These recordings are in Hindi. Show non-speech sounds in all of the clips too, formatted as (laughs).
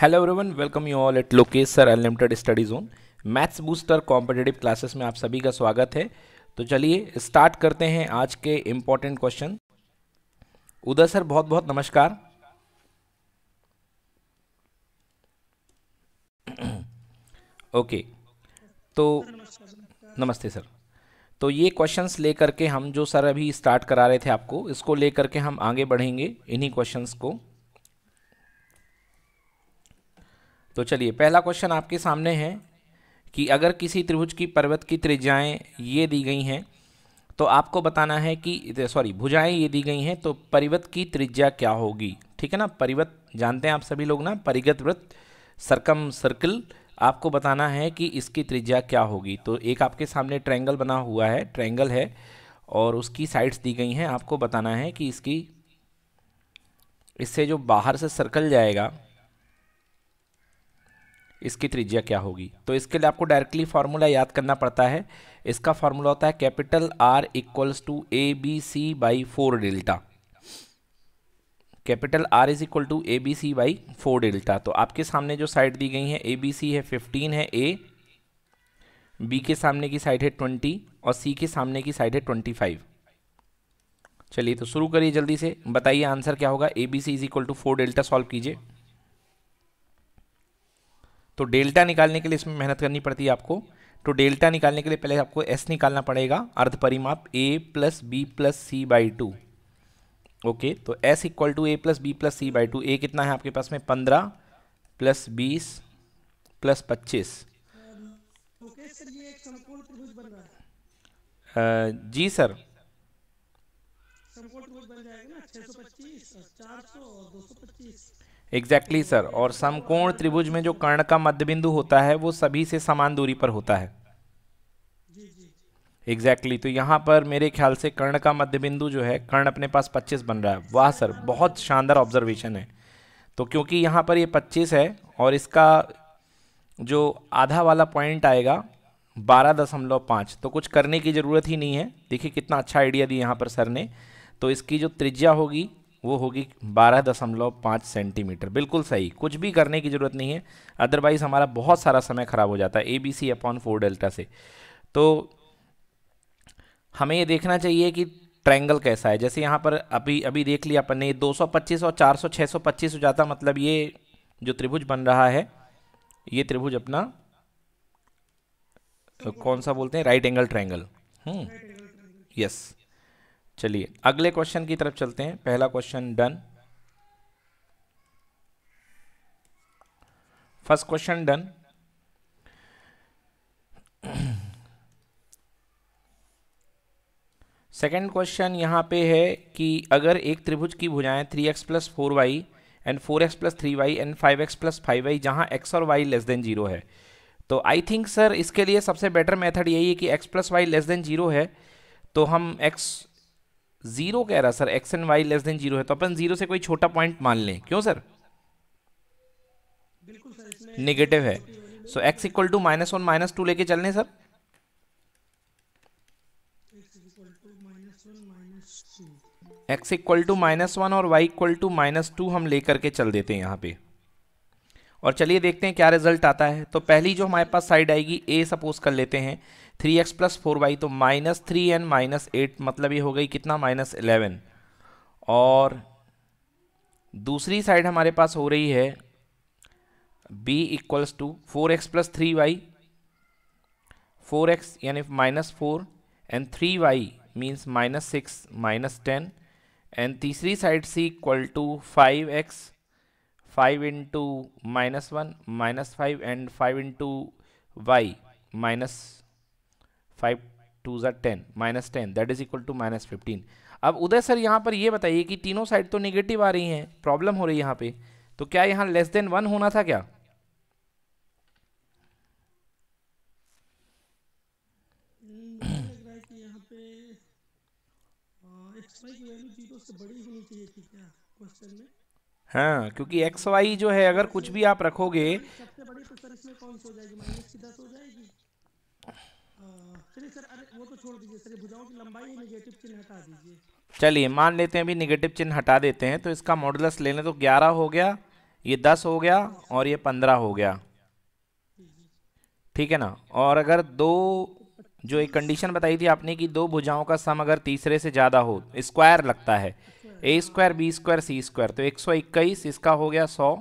Hello everyone welcome you all at Lokesh sir unlimited study zone maths booster competitive classes में आप सभी का स्वागत है तो चलिए स्टार्ट करते हैं आज के इम्पॉर्टेंट क्वेश्चन उदय सर बहुत बहुत नमस्कार ओके तो नमस्ते सर तो ये क्वेश्चंस लेकर के हम जो सर अभी स्टार्ट करा रहे थे आपको इसको लेकर के हम आगे बढ़ेंगे इन्हीं क्वेश्चंस को तो चलिए पहला क्वेश्चन आपके सामने है कि अगर किसी त्रिभुज की पर्वत की त्रिज्याएँ ये दी गई हैं तो आपको बताना है कि सॉरी भुजाएं ये दी गई हैं तो परिवत की त्रिज्या क्या होगी ठीक है ना परिवत जानते हैं आप सभी लोग ना परिगत वृत्त सरकम सर्कल आपको बताना है कि इसकी त्रिज्या क्या होगी तो एक आपके सामने ट्रैंगल बना हुआ है ट्रैंगल है और उसकी साइड्स दी गई हैं आपको बताना है कि इसकी इससे जो बाहर से सर्कल जाएगा इसकी त्रिज्या क्या होगी तो इसके लिए आपको डायरेक्टली फार्मूला याद करना पड़ता है इसका फार्मूला होता है capital R equals to A B C by four delta capital R is equal to A B C by four delta तो आपके सामने जो साइड दी गई है ए बी सी है फिफ्टीन है ए बी के सामने की साइड है ट्वेंटी और सी के सामने की साइड है ट्वेंटी फाइव चलिए तो शुरू करिए जल्दी से बताइए आंसर क्या होगा A B C is equal to four delta solve कीजिए तो डेल्टा निकालने के लिए इसमें मेहनत करनी पड़ती है आपको तो डेल्टा निकालने के लिए पहले आपको एस निकालना पड़ेगा अर्ध परिमाप A plus B plus C by two okay तो S equal to A plus B plus C by two A कितना है आपके पास में पंद्रह प्लस बीस प्लस पच्चीस जी सर बन जाएगा ना 625 400 और 225 एग्जैक्टली exactly, सर और समकोण त्रिभुज में जो कर्ण का मध्य बिंदु होता है वो सभी से समान दूरी पर होता है एग्जैक्टली exactly, तो यहाँ पर मेरे ख्याल से कर्ण का मध्य बिंदु जो है कर्ण अपने पास 25 बन रहा है वाह सर बहुत शानदार ऑब्जर्वेशन है तो क्योंकि यहाँ पर ये 25 है और इसका जो आधा वाला पॉइंट आएगा बारह दशमलव पाँच तो कुछ करने की ज़रूरत ही नहीं है देखिए कितना अच्छा आइडिया दिया यहाँ पर सर ने तो इसकी जो त्रिज्या होगी वो होगी बारह दशमलव पाँच सेंटीमीटर बिल्कुल सही कुछ भी करने की ज़रूरत नहीं है अदरवाइज़ हमारा बहुत सारा समय ख़राब हो जाता है A B C upon four delta से तो हमें ये देखना चाहिए कि ट्रायंगल कैसा है जैसे यहाँ पर अभी अभी देख लिया अपन ने 225 और 400 625 हो जाता मतलब ये जो त्रिभुज बन रहा है ये त्रिभुज अपना कौन सा बोलते हैं right angle triangle hmm yes चलिए अगले क्वेश्चन की तरफ चलते हैं पहला question done first question done second question यहाँ पे है कि अगर एक त्रिभुज की भुजाएं three x plus four Y and four x plus three Y and five X plus five Y जहाँ एक्स और वाई लेस देन जीरो है तो आई थिंक सर इसके लिए सबसे बेटर मेथड यही है कि X plus Y less than zero है तो हम एक्स जीरो कह रहा sir X and Y less than zero है तो अपन जीरो से कोई छोटा पॉइंट मान लें क्यों सर नेगेटिव है so X equal to minus one minus two लेके चलने sir X equal to minus one और Y equal to minus two हम लेकर के चल देते हैं यहाँ पे और चलिए देखते हैं क्या रिजल्ट आता है तो पहली जो हमारे पास साइड आएगी ए सपोज कर लेते हैं three x plus four Y तो minus three and minus eight मतलब ये हो गई कितना माइनस इलेवन और दूसरी साइड हमारे पास हो रही है b equals to four x plus three Y four X यानी minus four and three Y means minus six minus ten and तीसरी side c equal to five X five into minus one minus five and five into Y minus five two ज़ा ten minus ten that is equal to minus fifteen अब उदय सर यहाँ पर ये बताइए कि तीनों साइड तो निगेटिव आ रही हैं प्रॉब्लम हो रही है यहाँ पे तो क्या यहाँ लेस देन वन होना था क्या हाँ क्योंकि एक्स वाई जो है अगर कुछ भी आप रखोगे चलिए मान लेते हैं अभी निगेटिव चिन्ह हटा देते हैं तो इसका मॉडुलस ले लें तो ग्यारह हो गया ये दस हो गया और ये पंद्रह हो गया ठीक है ना और अगर दो जो एक कंडीशन बताई थी आपने कि दो भुजाओं का सम अगर तीसरे से ज़्यादा हो स्क्वायर लगता है A square B square C square तो एक सौ इक्कीस इसका हो गया सौ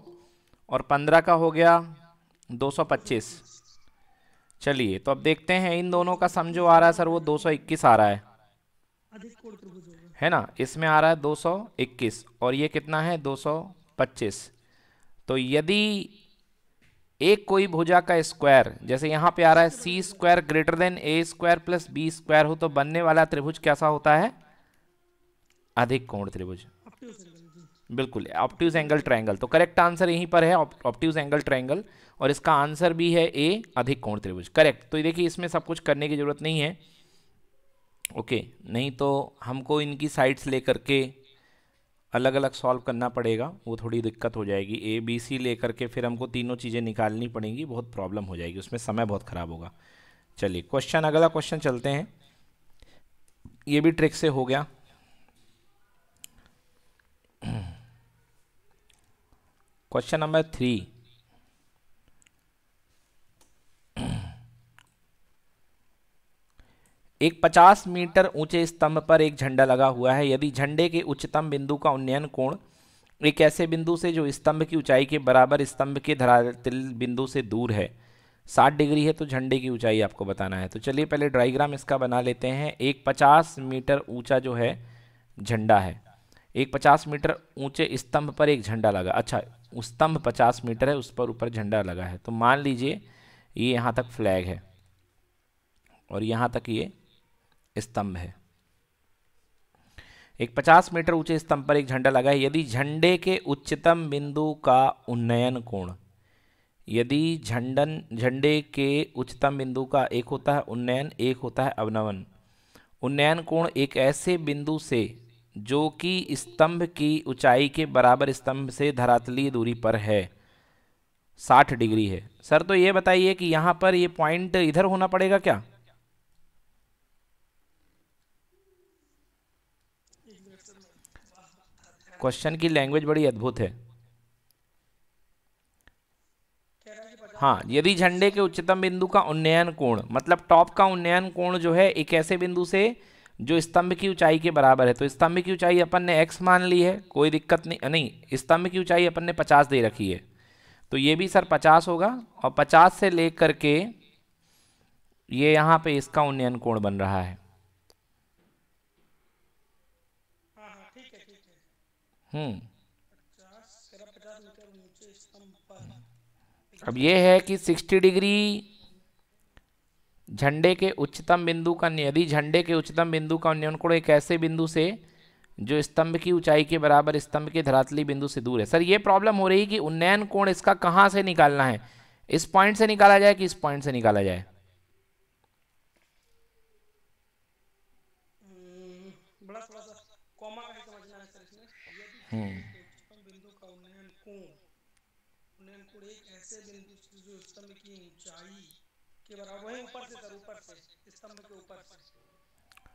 और पंद्रह का हो गया दो सौ पच्चीस चलिए तो अब देखते हैं इन दोनों का सम जो आ रहा है सर वो 221 आ रहा है है ना इसमें आ रहा है 221 और ये कितना है 225 तो यदि एक कोई भुजा का स्क्वायर जैसे यहाँ पे आ रहा है C square greater than A square plus B square हो तो बनने वाला त्रिभुज कैसा होता है अधिक कोण त्रिभुज बिल्कुल ऑप्टिज एंगल ट्रायंगल तो करेक्ट आंसर यहीं पर है ऑप्टिव एंगल ट्रायंगल और इसका आंसर भी है ए अधिक कोण त्रिभुज करेक्ट तो देखिए इसमें सब कुछ करने की ज़रूरत नहीं है ओके नहीं तो हमको इनकी साइड्स लेकर के अलग अलग सॉल्व करना पड़ेगा वो थोड़ी दिक्कत हो जाएगी ए बी सी ले करके फिर हमको तीनों चीज़ें निकालनी पड़ेंगी बहुत प्रॉब्लम हो जाएगी उसमें समय बहुत ख़राब होगा चलिए क्वेश्चन अगला क्वेश्चन चलते हैं ये भी ट्रिक से हो गया क्वेश्चन नंबर थ्री एक 50 मीटर ऊंचे स्तंभ पर एक झंडा लगा हुआ है यदि झंडे के उच्चतम बिंदु का उन्नयन कोण एक ऐसे बिंदु से जो स्तंभ की ऊंचाई के बराबर स्तंभ के धरातल बिंदु से दूर है 60 डिग्री है तो झंडे की ऊंचाई आपको बताना है तो चलिए पहले ड्राइग्राम इसका बना लेते हैं एक पचास मीटर ऊंचा जो है झंडा है एक पचास मीटर ऊंचे स्तंभ पर एक झंडा लगा अच्छा स्तंभ पचास मीटर है उस पर ऊपर झंडा लगा है तो मान लीजिए ये यहाँ तक फ्लैग है और यहाँ तक ये स्तंभ है एक 50 मीटर ऊंचे स्तंभ पर एक झंडा लगा है यदि झंडे के उच्चतम बिंदु का उन्नयन कोण यदि झंडन झंडे के उच्चतम बिंदु का एक होता है उन्नयन एक होता है अवनवन उन्नयन कोण एक ऐसे बिंदु से जो कि स्तंभ की ऊंचाई के बराबर स्तंभ से धरातलीय दूरी पर है साठ डिग्री है सर तो ये बताइए कि यहाँ पर ये पॉइंट इधर होना पड़ेगा क्या क्वेश्चन की लैंग्वेज बड़ी अद्भुत है हाँ यदि झंडे के उच्चतम बिंदु का उन्नयन कोण मतलब टॉप का उन्नयन कोण जो है एक ऐसे बिंदु से जो स्तंभ की ऊंचाई के बराबर है तो स्तंभ की ऊंचाई अपन ने एक्स मान ली है कोई दिक्कत नहीं नहीं स्तंभ की ऊंचाई अपन ने पचास दे रखी है तो ये भी सर पचास होगा और पचास से लेकर के ये यहाँ पे इसका उन्नयन कोण बन रहा है हम्म। अब यह है कि 60 डिग्री झंडे के उच्चतम बिंदु का यदि झंडे के उच्चतम बिंदु का न्यूनकोण एक ऐसे बिंदु से जो स्तंभ की ऊंचाई के बराबर स्तंभ के धरातली बिंदु से दूर है सर ये प्रॉब्लम हो रही है कि उन्नयन कोण इसका कहाँ से निकालना है इस पॉइंट से निकाला जाए कि इस पॉइंट से निकाला जाए बिंदु का उन्नयन कोण उन्नयन कोण एक ऐसे बिंदु से जो स्तंभ की ऊंचाई के बराबर ऊपर से ऊपर से स्तंभ के ऊपर से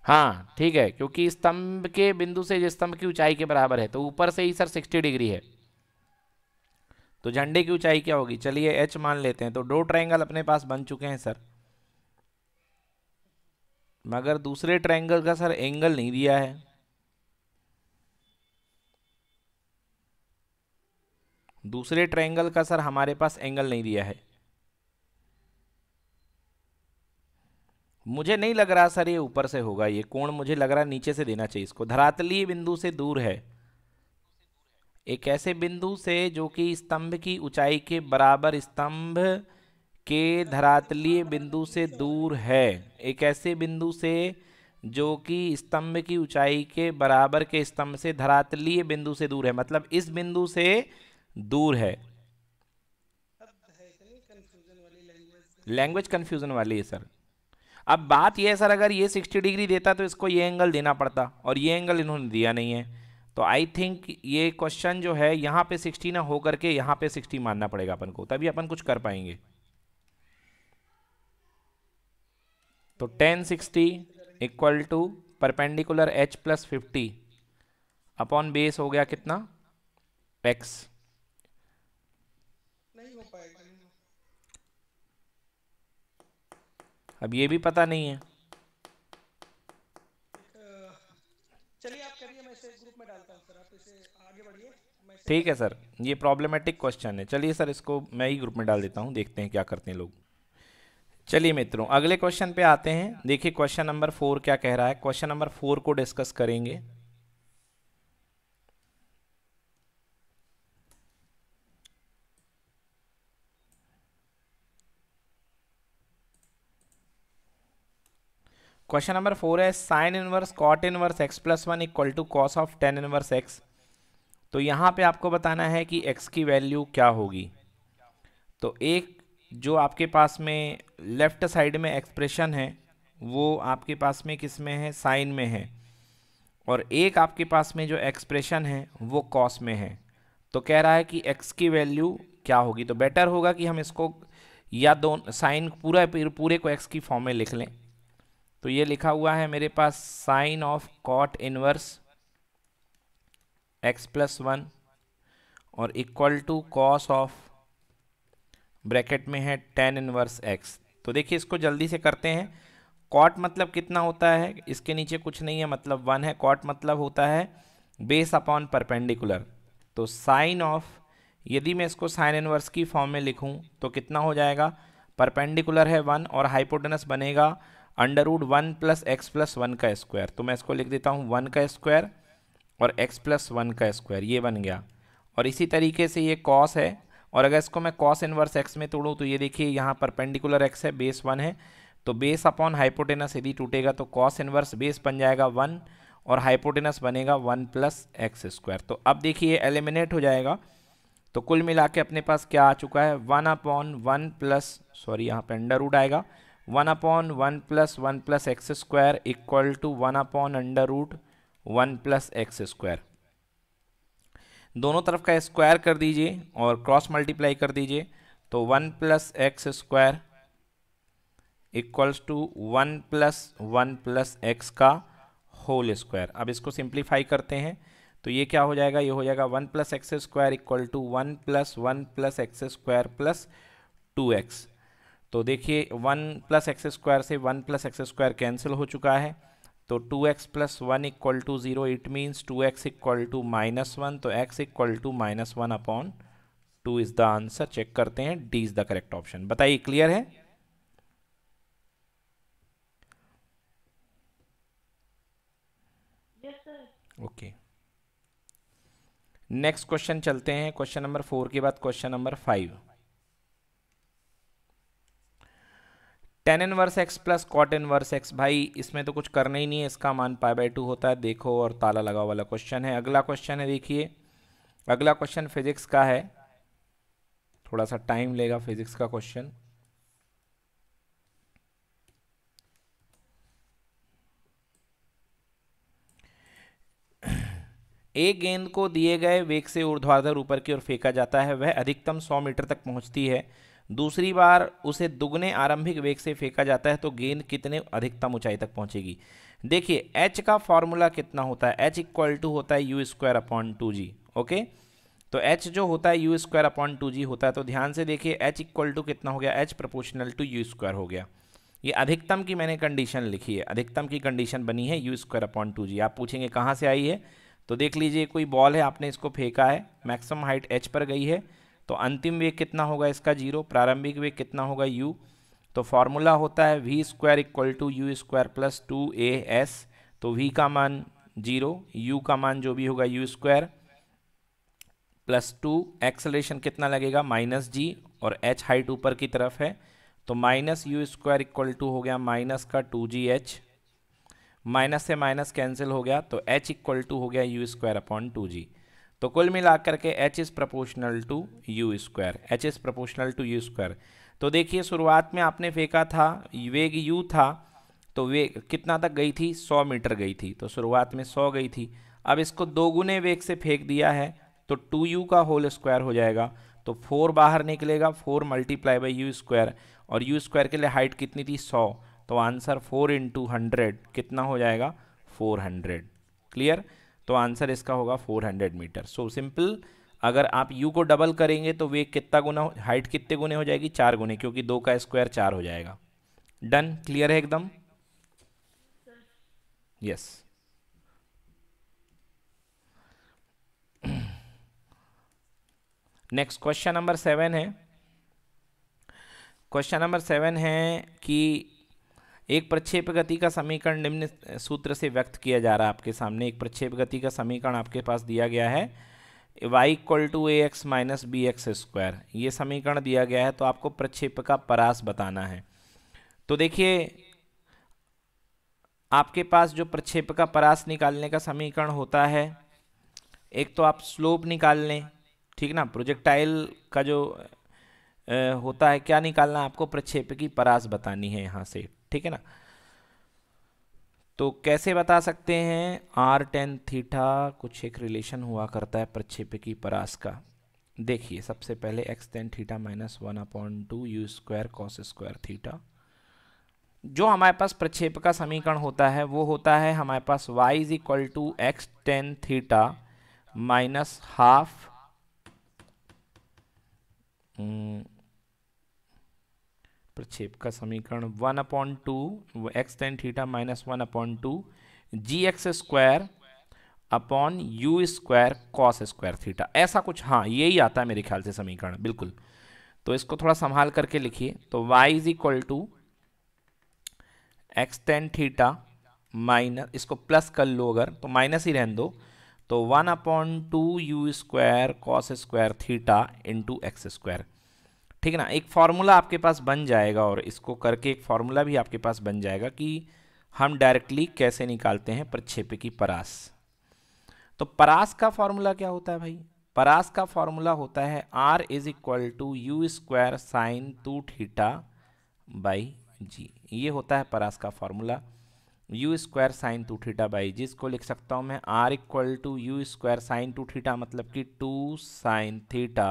हाँ ठीक है क्योंकि स्तंभ के बिंदु से स्तंभ की ऊंचाई के बराबर है तो ऊपर से ही सर सिक्सटी डिग्री है तो झंडे की ऊंचाई क्या होगी चलिए एच मान लेते हैं तो दो ट्रायंगल अपने पास बन चुके हैं सर मगर दूसरे ट्रायंगल का सर एंगल नहीं दिया है दूसरे ट्रायंगल का सर हमारे पास एंगल नहीं दिया है मुझे नहीं लग रहा सर ये ऊपर से होगा ये कोण मुझे लग रहा नीचे से देना चाहिए इसको धरातलीय बिंदु से दूर है एक ऐसे बिंदु से जो कि स्तंभ की ऊंचाई के बराबर स्तंभ के धरातलीय बिंदु से दूर है एक ऐसे बिंदु से जो कि स्तंभ की ऊंचाई के बराबर के स्तंभ से धरातलीय बिंदु से दूर है मतलब इस बिंदु से दूर है लैंग्वेज कन्फ्यूजन वाली है सर अब बात यह है सर अगर ये सिक्सटी डिग्री देता तो इसको ये एंगल देना पड़ता और ये एंगल इन्होंने दिया नहीं है तो आई थिंक ये क्वेश्चन जो है यहाँ पे सिक्सटी ना हो करके यहाँ पे सिक्सटी मानना पड़ेगा अपन को तभी अपन कुछ कर पाएंगे तो tan sixty equal to perpendicular H plus fifty upon base हो गया कितना एक्स अब ये भी पता नहीं है ठीक है सर ये प्रॉब्लमेटिक क्वेश्चन है चलिए सर इसको मैं ही ग्रुप में डाल देता हूँ देखते हैं क्या करते हैं लोग चलिए मित्रों अगले क्वेश्चन पे आते हैं देखिए क्वेश्चन नंबर फोर क्या कह रहा है क्वेश्चन नंबर फोर को डिस्कस करेंगे क्वेश्चन नंबर फोर है sine inverse cot inverse X plus one equal to cos of tan inverse X तो यहाँ पे आपको बताना है कि एक्स की वैल्यू क्या होगी तो एक जो आपके पास में लेफ्ट साइड में एक्सप्रेशन है वो आपके पास में किस में है साइन में है और एक आपके पास में जो एक्सप्रेशन है वो कॉस में है तो कह रहा है कि एक्स की वैल्यू क्या होगी तो बेटर होगा कि हम इसको या दो साइन पूरा पूरे को एक्स की फॉर्म में लिख लें तो ये लिखा हुआ है मेरे पास sine of cot inverse X plus one और equal to cos of bracket में है टेन इनवर्स एक्स तो देखिए इसको जल्दी से करते हैं कॉट मतलब कितना होता है इसके नीचे कुछ नहीं है मतलब वन है कॉट मतलब होता है बेस अपॉन परपेंडिकुलर तो साइन ऑफ यदि मैं इसको साइन इनवर्स की फॉर्म में लिखूं तो कितना हो जाएगा परपेंडिकुलर है वन और हाइपोटेनस बनेगा under root one plus x plus one का स्क्वायर तो मैं इसको लिख देता हूँ वन का स्क्वायर और एक्स प्लस वन का स्क्वायर ये बन गया और इसी तरीके से ये कॉस है और अगर इसको मैं कॉस इनवर्स एक्स में तोड़ूँ तो ये देखिए यहाँ पर पेंडिकुलर एक्स है बेस वन है तो बेस अपॉन हाइपोटेनस यदि टूटेगा तो कॉस इनवर्स बेस बन जाएगा वन और हाइपोटेनस बनेगा वन प्लस एक्स स्क्वायर तो अब देखिए एलिमिनेट हो जाएगा तो कुल मिला के अपने पास क्या आ चुका है one upon one plus sorry यहाँ पर अंडर रूड आएगा one upon one plus one plus X square equal to one upon under root one plus X square दोनों तरफ का स्क्वायर कर दीजिए और क्रॉस मल्टीप्लाई कर दीजिए तो one plus X square equals to one plus one plus X का होल स्क्वायर अब इसको सिंप्लीफाई करते हैं तो ये क्या हो जाएगा ये हो जाएगा one plus X square equal to one plus one plus X square plus two x तो देखिए वन प्लस एक्स स्क्वायर से one plus X square cancel हो चुका है तो two x plus one equal to zero it means two X equal to minus one तो x equal to minus one upon two is the answer check करते हैं D is the correct option बताइए क्लियर है ओके नेक्स्ट क्वेश्चन चलते हैं क्वेश्चन नंबर फोर के बाद question number five tan inverse X plus cot inverse X भाई इसमें तो कुछ करना ही नहीं है इसका मान पाई बाई टू होता है देखो और ताला लगा वाला क्वेश्चन है अगला क्वेश्चन है देखिए अगला क्वेश्चन फिजिक्स का है थोड़ा सा टाइम लेगा फिजिक्स का क्वेश्चन एक गेंद को दिए गए वेग से ऊर्ध्वाधर ऊपर की ओर फेंका जाता है वह अधिकतम 100 मीटर तक पहुंचती है दूसरी बार उसे दुगने आरंभिक वेग से फेंका जाता है तो गेंद कितने अधिकतम ऊंचाई तक पहुंचेगी देखिए एच का फॉर्मूला कितना होता है एच इक्वल टू होता है U square upon two G okay तो एच जो होता है U square upon two G होता है तो ध्यान से देखिए एच इक्वल टू कितना हो गया H proportional to you square हो गया ये अधिकतम की मैंने कंडीशन लिखी है अधिकतम की कंडीशन बनी है U square upon two G आप पूछेंगे कहाँ से आई है तो देख लीजिए कोई बॉल है आपने इसको फेंका है मैक्सिमम हाइट एच पर गई है तो अंतिम वेग कितना होगा इसका जीरो प्रारंभिक वेग कितना होगा यू तो फॉर्मूला होता है V square equal to you square plus two A S तो वी का मान जीरो यू का मान जो भी होगा U square plus two acceleration कितना लगेगा माइनस जी और एच हाइट ऊपर की तरफ है तो minus u square equal to हो गया माइनस का टू जी एच माइनस से माइनस कैंसिल हो गया तो एच इक्वल टू हो गया यू स्क्वायर अपॉन टू जी तो कुल मिलाकर के h is proportional to you square h is proportional to you square तो देखिए शुरुआत में आपने फेंका था वेग यू था तो वेग कितना तक गई थी 100 मीटर गई थी तो शुरुआत में 100 गई थी अब इसको दोगुने वेग से फेंक दिया है तो टू यू का होल स्क्वायर हो जाएगा तो फोर बाहर निकलेगा four multiply by u square और यू स्क्वायर के लिए हाइट कितनी थी सौ तो आंसर फोर इंटू हंड्रेड कितना हो जाएगा फोर हंड्रेड क्लियर तो आंसर इसका होगा 400 मीटर सो सिंपल अगर आप यू को डबल करेंगे तो वे कितना गुना हाइट कितने गुने हो जाएगी चार गुने क्योंकि दो का स्क्वायर चार हो जाएगा डन क्लियर है एकदम yes next question number seven है क्वेश्चन नंबर सेवन है कि एक प्रक्षेप गति का समीकरण निम्न सूत्र से व्यक्त किया जा रहा है आपके सामने एक प्रक्षेप गति का समीकरण आपके पास दिया गया है y equal to a x minus b x square ये समीकरण दिया गया है तो आपको प्रक्षेप का परास बताना है तो देखिए आपके पास जो प्रक्षेप का परास निकालने का समीकरण होता है एक तो आप स्लोप निकाल लें ठीक ना प्रोजेक्टाइल का जो होता है क्या निकालना आपको प्रक्षेप की परास बतानी है यहाँ से ठीक है ना तो कैसे बता सकते हैं आर टेन थीठा कुछ एक रिलेशन हुआ करता है प्रक्षेप की परास का देखिए सबसे पहले x tan theta minus one upon two you square cos square theta जो हमारे पास प्रक्षेप का समीकरण होता है वो होता है हमारे पास y is equal to x tan theta minus half प्रक्षेप का समीकरण one upon two x tan theta minus one upon two g x square upon u square cos square theta ऐसा कुछ हाँ यही आता है मेरे ख्याल से समीकरण बिल्कुल तो इसको थोड़ा संभाल करके लिखिए तो y is equal to x tan theta minus इसको प्लस कर लो अगर तो माइनस ही रहने दो तो one upon two you square cos square theta into x square ठीक है ना एक फार्मूला आपके पास बन जाएगा और इसको करके एक फार्मूला भी आपके पास बन जाएगा कि हम डायरेक्टली कैसे निकालते हैं प्रक्षेप की परास तो परास का फार्मूला क्या होता है भाई परास का फार्मूला होता है R is equal to you square sine two theta by g ये होता है परास का formula u square sine two theta by g इसको लिख सकता हूँ मैं R equal to you square sine two theta मतलब कि two sine theta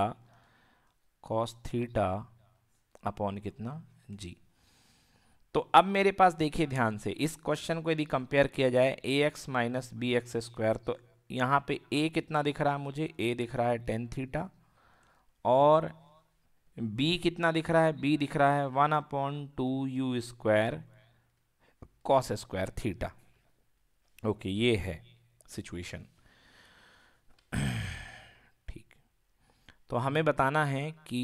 cos theta upon कितना जी तो अब मेरे पास देखिए ध्यान से इस क्वेश्चन को यदि कंपेयर किया जाए a x minus b x square तो यहाँ पे ए कितना दिख रहा है मुझे ए दिख रहा है टेन थीटा और बी कितना दिख रहा है बी दिख रहा है one upon two you square cos square theta okay ये है सिचुएशन तो हमें बताना है कि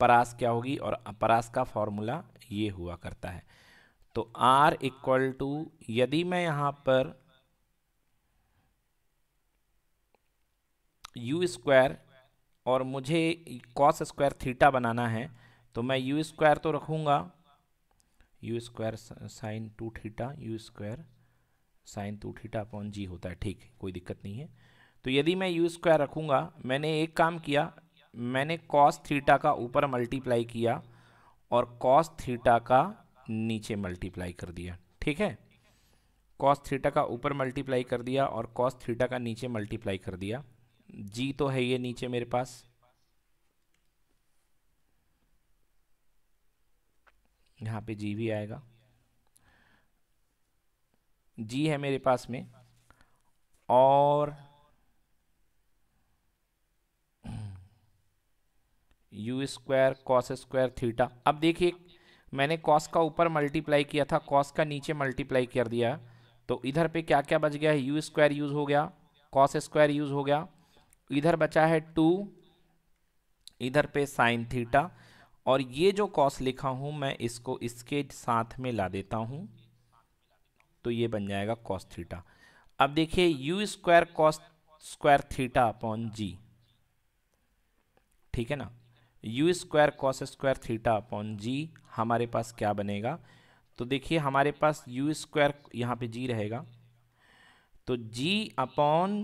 परास क्या होगी और परास का फॉर्मूला ये हुआ करता है तो R इक्वल टू यदि मैं यहाँ पर यू स्क्वायर और मुझे कॉस स्क्वायर थीटा बनाना है तो मैं यू स्क्वायर तो रखूँगा u square sine two theta u square sine two theta upon g होता है ठीक कोई दिक्कत नहीं है तो यदि मैं यू स्क्वायर रखूँगा मैंने एक काम किया मैंने कॉस थीटा का ऊपर मल्टीप्लाई किया और कॉस थीटा का नीचे मल्टीप्लाई कर दिया ठीक है कॉस थीटा का ऊपर मल्टीप्लाई कर दिया और कॉस थीटा का नीचे मल्टीप्लाई कर दिया जी तो है ये नीचे मेरे पास यहाँ पे जी भी आएगा जी है मेरे पास में और u square cos square theta अब देखिए मैंने कॉस का ऊपर मल्टीप्लाई किया था कॉस का नीचे मल्टीप्लाई कर दिया तो इधर पे क्या क्या बच गया है यू स्क्वायर यूज़ हो गया कॉस स्क्वायर यूज़ हो गया इधर बचा है टू इधर पे साइन थीटा और ये जो कॉस लिखा हूँ मैं इसको इसके साथ में ला देता हूँ तो ये बन जाएगा कॉस थीटा अब देखिए u square cos square theta upon g ठीक है ना u square cos square theta upon g हमारे पास क्या बनेगा तो देखिए हमारे पास यू स्क्वायर यहाँ पे जी रहेगा तो जी अपॉन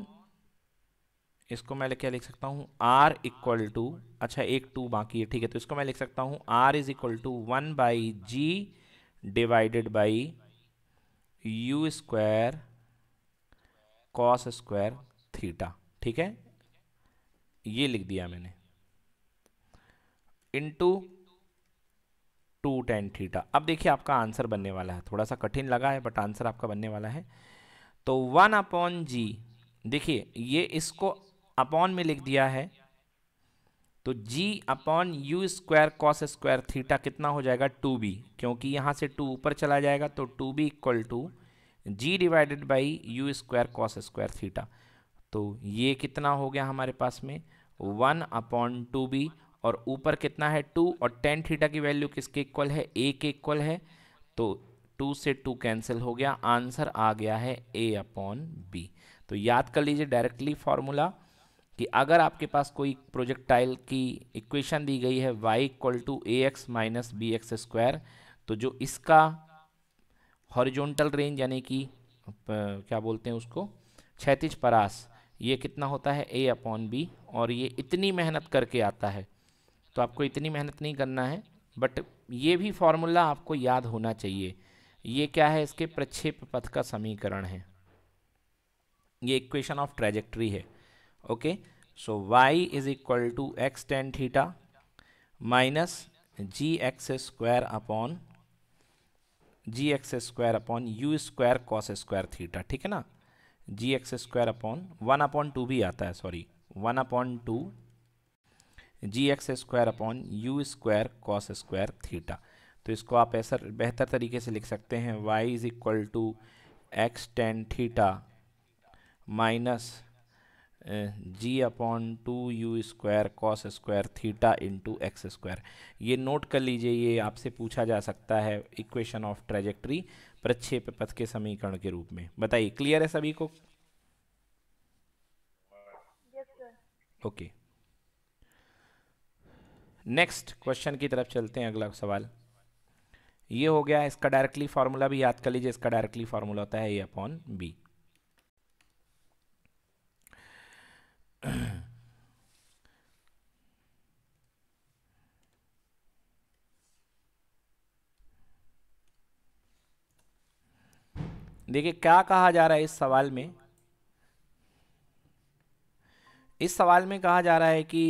इसको मैं क्या लिख सकता हूँ आर इक्वल टू अच्छा एक टू बाकी है ठीक है तो इसको मैं लिख सकता हूँ R is equal to one by g divided by u square cos square theta ठीक है ये लिख दिया मैंने इंटू टू टेन थीटा अब देखिए आपका आंसर बनने वाला है थोड़ा सा कठिन लगा है बट आंसर आपका बनने वाला है तो वन अपॉन जी देखिए ये इसको अपॉन में लिख दिया है तो g upon u square cos square theta कितना हो जाएगा टू बी क्योंकि यहाँ से टू ऊपर चला जाएगा तो two b equal to g divided by u square cos square theta तो ये कितना हो गया हमारे पास में वन अपॉन टू बी और ऊपर कितना है टू और टेन थीटा की वैल्यू किसके इक्वल है ए के इक्वल है तो टू से टू कैंसिल हो गया आंसर आ गया है ए अपॉन बी तो याद कर लीजिए डायरेक्टली फार्मूला कि अगर आपके पास कोई प्रोजेक्टाइल की इक्वेशन दी गई है y equal to a x minus b x square तो जो इसका हॉरिजॉन्टल रेंज यानी कि क्या बोलते हैं उसको क्षैतिज परास ये कितना होता है ए अपॉन बी और ये इतनी मेहनत करके आता है तो आपको इतनी मेहनत नहीं करना है बट ये भी फॉर्मूला आपको याद होना चाहिए ये क्या है इसके प्रक्षेप पथ का समीकरण है ये इक्वेशन ऑफ ट्रेजेक्ट्री है okay so y is equal to x tan theta minus g x square upon g x square upon u square cos square theta ठीक है ना g x square upon one upon two भी आता है sorry one upon two g x square upon u square cos square theta तो इसको आप ऐसा बेहतर तरीके से लिख सकते हैं y is equal to x tan theta minus g upon two you square cos square theta into x square ये नोट कर लीजिए ये आपसे पूछा जा सकता है इक्वेशन ऑफ ट्रेजेक्ट्री प्रक्षेप पथ के समीकरण के रूप में बताइए क्लियर है सभी को ओके yes, नेक्स्ट क्वेश्चन की तरफ चलते हैं अगला सवाल ये हो गया इसका डायरेक्टली फार्मूला भी याद कर लीजिए इसका डायरेक्टली फार्मूला होता है ए अपॉन बी देखिए क्या कहा जा रहा है इस सवाल में इस सवाल में कहा जा रहा है कि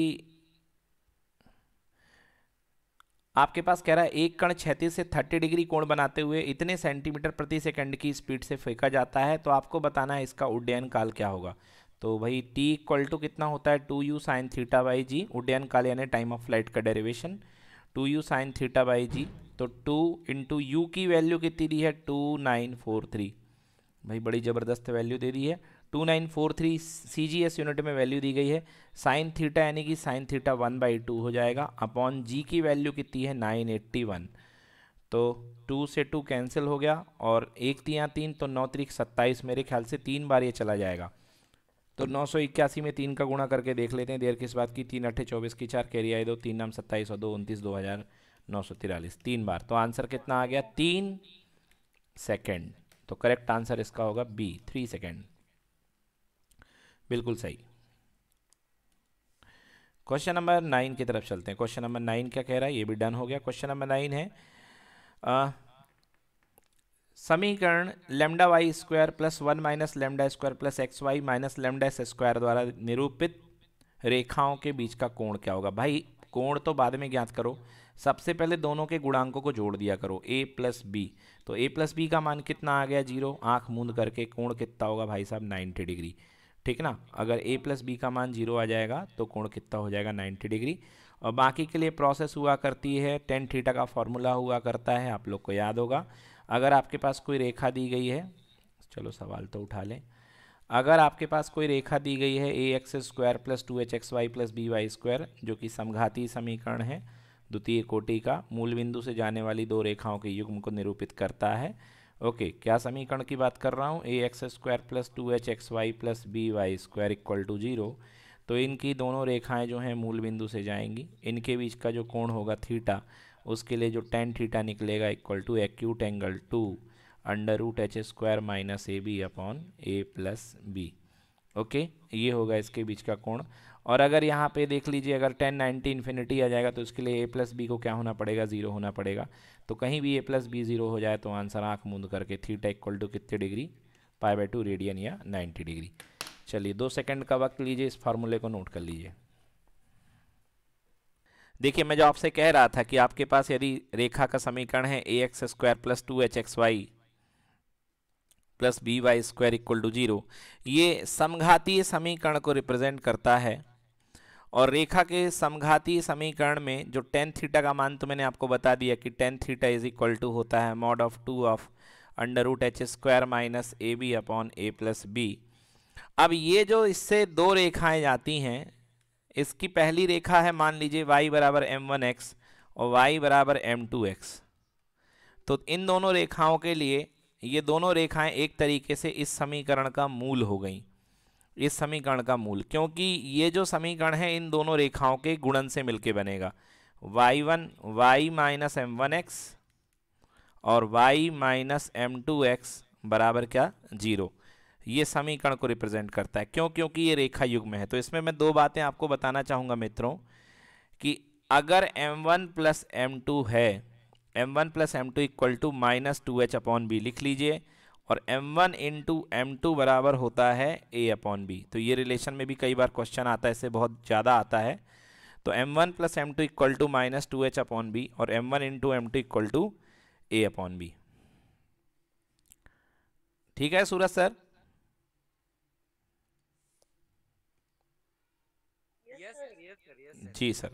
आपके पास कह रहा है एक कण छत्तीस से 30 डिग्री कोण बनाते हुए इतने सेंटीमीटर प्रति सेकंड की स्पीड से फेंका जाता है तो आपको बताना है इसका उड्डयन काल क्या होगा तो भाई t इक्वल टू कितना होता है two u sine theta by g उड्डयन काल यानी टाइम ऑफ फ्लाइट का derivation two u sine theta by g तो टू इंटू यू की वैल्यू कितनी दी है टू नाइन फोर थ्री भाई बड़ी ज़बरदस्त वैल्यू दे दी है two nine four three C G S unit में वैल्यू दी गई है साइन थीटा यानी कि sine theta one by two हो जाएगा अपॉन जी की वैल्यू कितनी है नाइन एट्टी वन तो टू से टू कैंसिल हो गया और एक तिया तीन तो नौ तरीक सत्ताईस मेरे ख्याल से तीन बार ये चला जाएगा तो नौ सौ इक्यासी में तीन का गुणा करके देख लेते हैं देर किस बात की तीन अट्ठे चौबीस की चार कैरी आई दो तीन नाम सत्ताईस और दो उनतीस दो हज़ार नौ सौ तिरालीस तीन बार तो आंसर कितना आ गया तीन सेकेंड तो करेक्ट आंसर इसका होगा बी थ्री सेकेंड बिल्कुल सही क्वेश्चन नंबर नाइन की तरफ चलते हैं क्वेश्चन नंबर नाइन क्या कह रहा है ये भी डन हो गया क्वेश्चन नंबर नाइन है समीकरण lambda y square plus one minus lambda square plus x y minus lambda s square द्वारा निरूपित रेखाओं के बीच का कोण क्या होगा भाई कोण तो बाद में ज्ञात करो सबसे पहले दोनों के गुणांकों को जोड़ दिया करो ए प्लस बी तो ए प्लस बी का मान कितना आ गया जीरो आंख मूंद करके कोण कितना होगा भाई साहब नाइन्टी डिग्री ठीक ना अगर ए प्लस बी का मान जीरो आ जाएगा तो कोण कितना हो जाएगा 90 डिग्री और बाकी के लिए प्रोसेस हुआ करती है टेन थीटा का फॉर्मूला हुआ करता है आप लोग को याद होगा अगर आपके पास कोई रेखा दी गई है चलो सवाल तो उठा लें अगर आपके पास कोई रेखा दी गई है a x square plus two h x y plus b y square जो कि समघाती समीकरण है द्वितीय कोटि का मूल बिंदु से जाने वाली दो रेखाओं के युग्म को निरूपित करता है ओके okay, क्या समीकरण की बात कर रहा हूँ a x square plus two h x y plus b y square equal to zero तो इनकी दोनों रेखाएं जो हैं मूल बिंदु से जाएंगी इनके बीच का जो कोण होगा थीटा उसके लिए जो टेन थीटा निकलेगा equal to acute angle two under root h square minus a b upon a plus b okay ये होगा इसके बीच का कोण और अगर यहाँ पे देख लीजिए अगर टेन नाइन्टी इन्फिनिटी आ जाएगा तो इसके लिए ए प्लस बी को क्या होना पड़ेगा ज़ीरो होना पड़ेगा तो कहीं भी ए प्लस बी जीरो हो जाए तो आंसर आँख मूंद करके थीटा इक्वल टू कितने degree pi by two radian या नाइन्टी डिग्री चलिए दो सेकंड का वक्त लीजिए इस फार्मूले को नोट कर लीजिए देखिए मैं जो आपसे कह रहा था कि आपके पास यदि रेखा का समीकरण है a x square plus two h x y plus b y square equal to zero ये समघातीय समीकरण को रिप्रेजेंट करता है और रेखा के समघाती समीकरण में जो टेन थीटा का मान तो मैंने आपको बता दिया कि tan theta is equal to होता है mod of two of under root h square minus a b upon a plus b अब ये जो इससे दो रेखाएं जाती हैं इसकी पहली रेखा है मान लीजिए वाई बराबर एम वन एक्स और वाई बराबर एम टू एक्स तो इन दोनों रेखाओं के लिए ये दोनों रेखाएं एक तरीके से इस समीकरण का मूल हो गई इस समीकरण का मूल क्योंकि ये जो समीकरण है इन दोनों रेखाओं के गुणन से मिलके बनेगा y1 one y minus m one x और y minus m two x बराबर क्या जीरो ये समीकरण को रिप्रेजेंट करता है क्यों क्योंकि ये रेखा युग में है तो इसमें मैं दो बातें आपको बताना चाहूँगा मित्रों कि अगर m1 वन प्लस एम है m1 one plus m two equal to minus two h upon b लिख लीजिए और m1 वन इंटू एम बराबर होता है a अपॉन बी तो ये रिलेशन में भी कई बार क्वेश्चन आता है इससे बहुत ज़्यादा आता है तो m1 one plus m two equal to minus two h upon b और m1 one into m two equal to a upon b ठीक है सूरज सर जी सर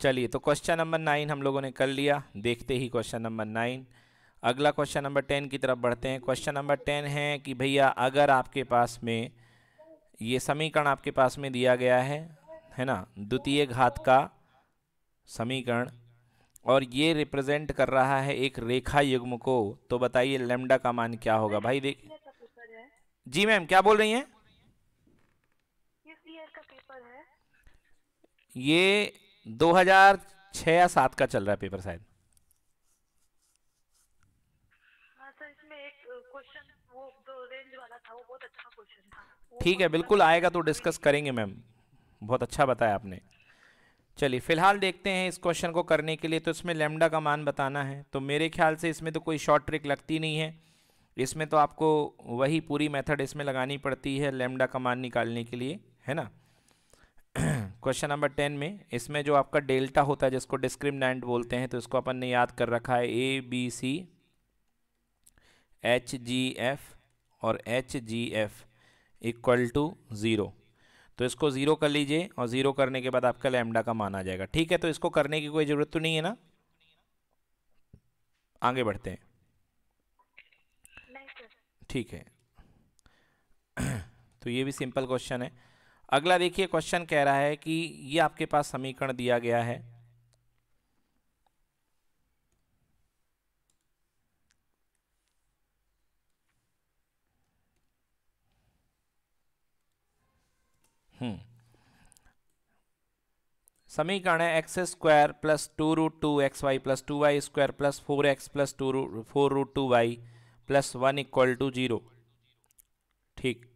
चलिए तो क्वेश्चन नंबर नाइन हम लोगों ने कर लिया देखते ही क्वेश्चन नंबर नाइन अगला क्वेश्चन नंबर टेन की तरफ बढ़ते हैं क्वेश्चन नंबर टेन है कि भैया अगर आपके पास में ये समीकरण आपके पास में दिया गया है है ना द्वितीय घात का समीकरण और ये रिप्रेजेंट कर रहा है एक रेखा युग्म को तो बताइए लेमडा का मान क्या होगा भाई देख जी मैम क्या बोल रही हैं ये 2006 या 7 का चल रहा है पेपर शायद क्वेश्चन वो जो रेंज वाला था वो बहुत अच्छा क्वेश्चन था ठीक है बिल्कुल आएगा तो डिस्कस करेंगे मैम बहुत अच्छा बताया आपने चलिए फिलहाल देखते हैं इस क्वेश्चन को करने के लिए तो इसमें लेमडा का मान बताना है तो मेरे ख्याल से इसमें तो कोई शॉर्ट ट्रिक लगती नहीं है इसमें तो आपको वही पूरी मेथड इसमें लगानी पड़ती है लेमडा का मान निकालने के लिए है ना क्वेश्चन नंबर टेन में इसमें जो आपका डेल्टा होता है जिसको डिस्क्रिमिनेंट बोलते हैं तो इसको अपन ने याद कर रखा है A B c h g f और h g f equal to zero तो इसको ज़ीरो कर लीजिए और ज़ीरो करने के बाद आपका लैम्डा का मान आ जाएगा ठीक है तो इसको करने की कोई ज़रूरत तो नहीं है ना आगे बढ़ते हैं ठीक है (clears throat) तो ये भी सिंपल क्वेश्चन है अगला देखिए क्वेश्चन कह रहा है कि ये आपके पास समीकरण दिया गया है समीकरण है x square plus two root two x y plus two y square plus four x plus two root four root two y plus one equal to zero ठीक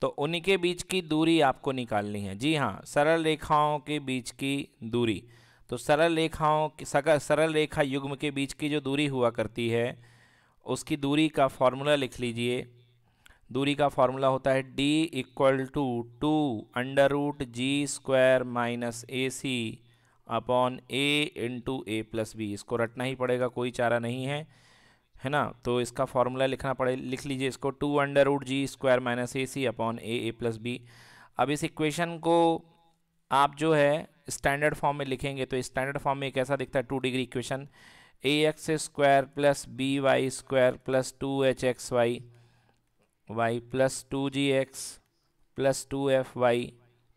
तो उनके बीच की दूरी आपको निकालनी है जी हाँ सरल रेखाओं के बीच की दूरी तो सरल रेखाओं की सरल रेखा युग्म के बीच की जो दूरी हुआ करती है उसकी दूरी का फॉर्मूला लिख लीजिए दूरी का फॉर्मूला होता है d equal to two under root g square minus a c upon a into a plus b इसको रटना ही पड़ेगा कोई चारा नहीं है है ना तो इसका फॉर्मूला लिखना पड़े लिख लीजिए इसको two under root g square minus a c upon a a plus b अब इस इक्वेशन को आप जो है स्टैंडर्ड फॉर्म में लिखेंगे तो स्टैंडर्ड फॉर्म में कैसा दिखता है two degree equation a x square plus b y square plus two h x y y plus two g x plus two f y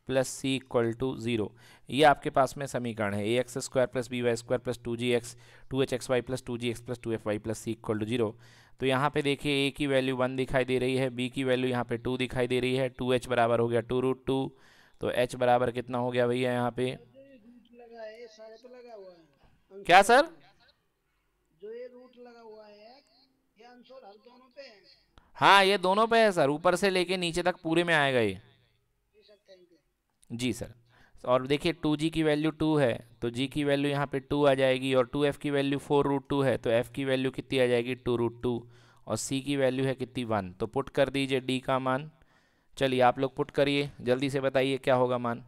plus c equal to zero ये आपके पास में समीकरण है a x square plus b y square plus two g x two h x y plus two g x plus two f y plus c equal to zero तो यहाँ पे देखिए ए की वैल्यू वन दिखाई दे रही है बी की वैल्यू यहाँ पे टू दिखाई दे रही है टू एच बराबर हो गया टू रूट टू तो एच बराबर कितना हो गया भैया यहाँ पे क्या सर जो ये रूट लगा हुआ है हाँ ये दोनों पे है सर ऊपर से लेके नीचे तक पूरे में आएगा ये जी सर और देखिए टू जी की वैल्यू टू है तो जी की वैल्यू यहाँ पे टू आ जाएगी और टू एफ़ की वैल्यू फोर रूट टू है तो एफ़ की वैल्यू कितनी आ जाएगी टू रूट टू और सी की वैल्यू है कितनी वन तो पुट कर दीजिए डी का मान चलिए आप लोग पुट करिए जल्दी से बताइए क्या होगा मान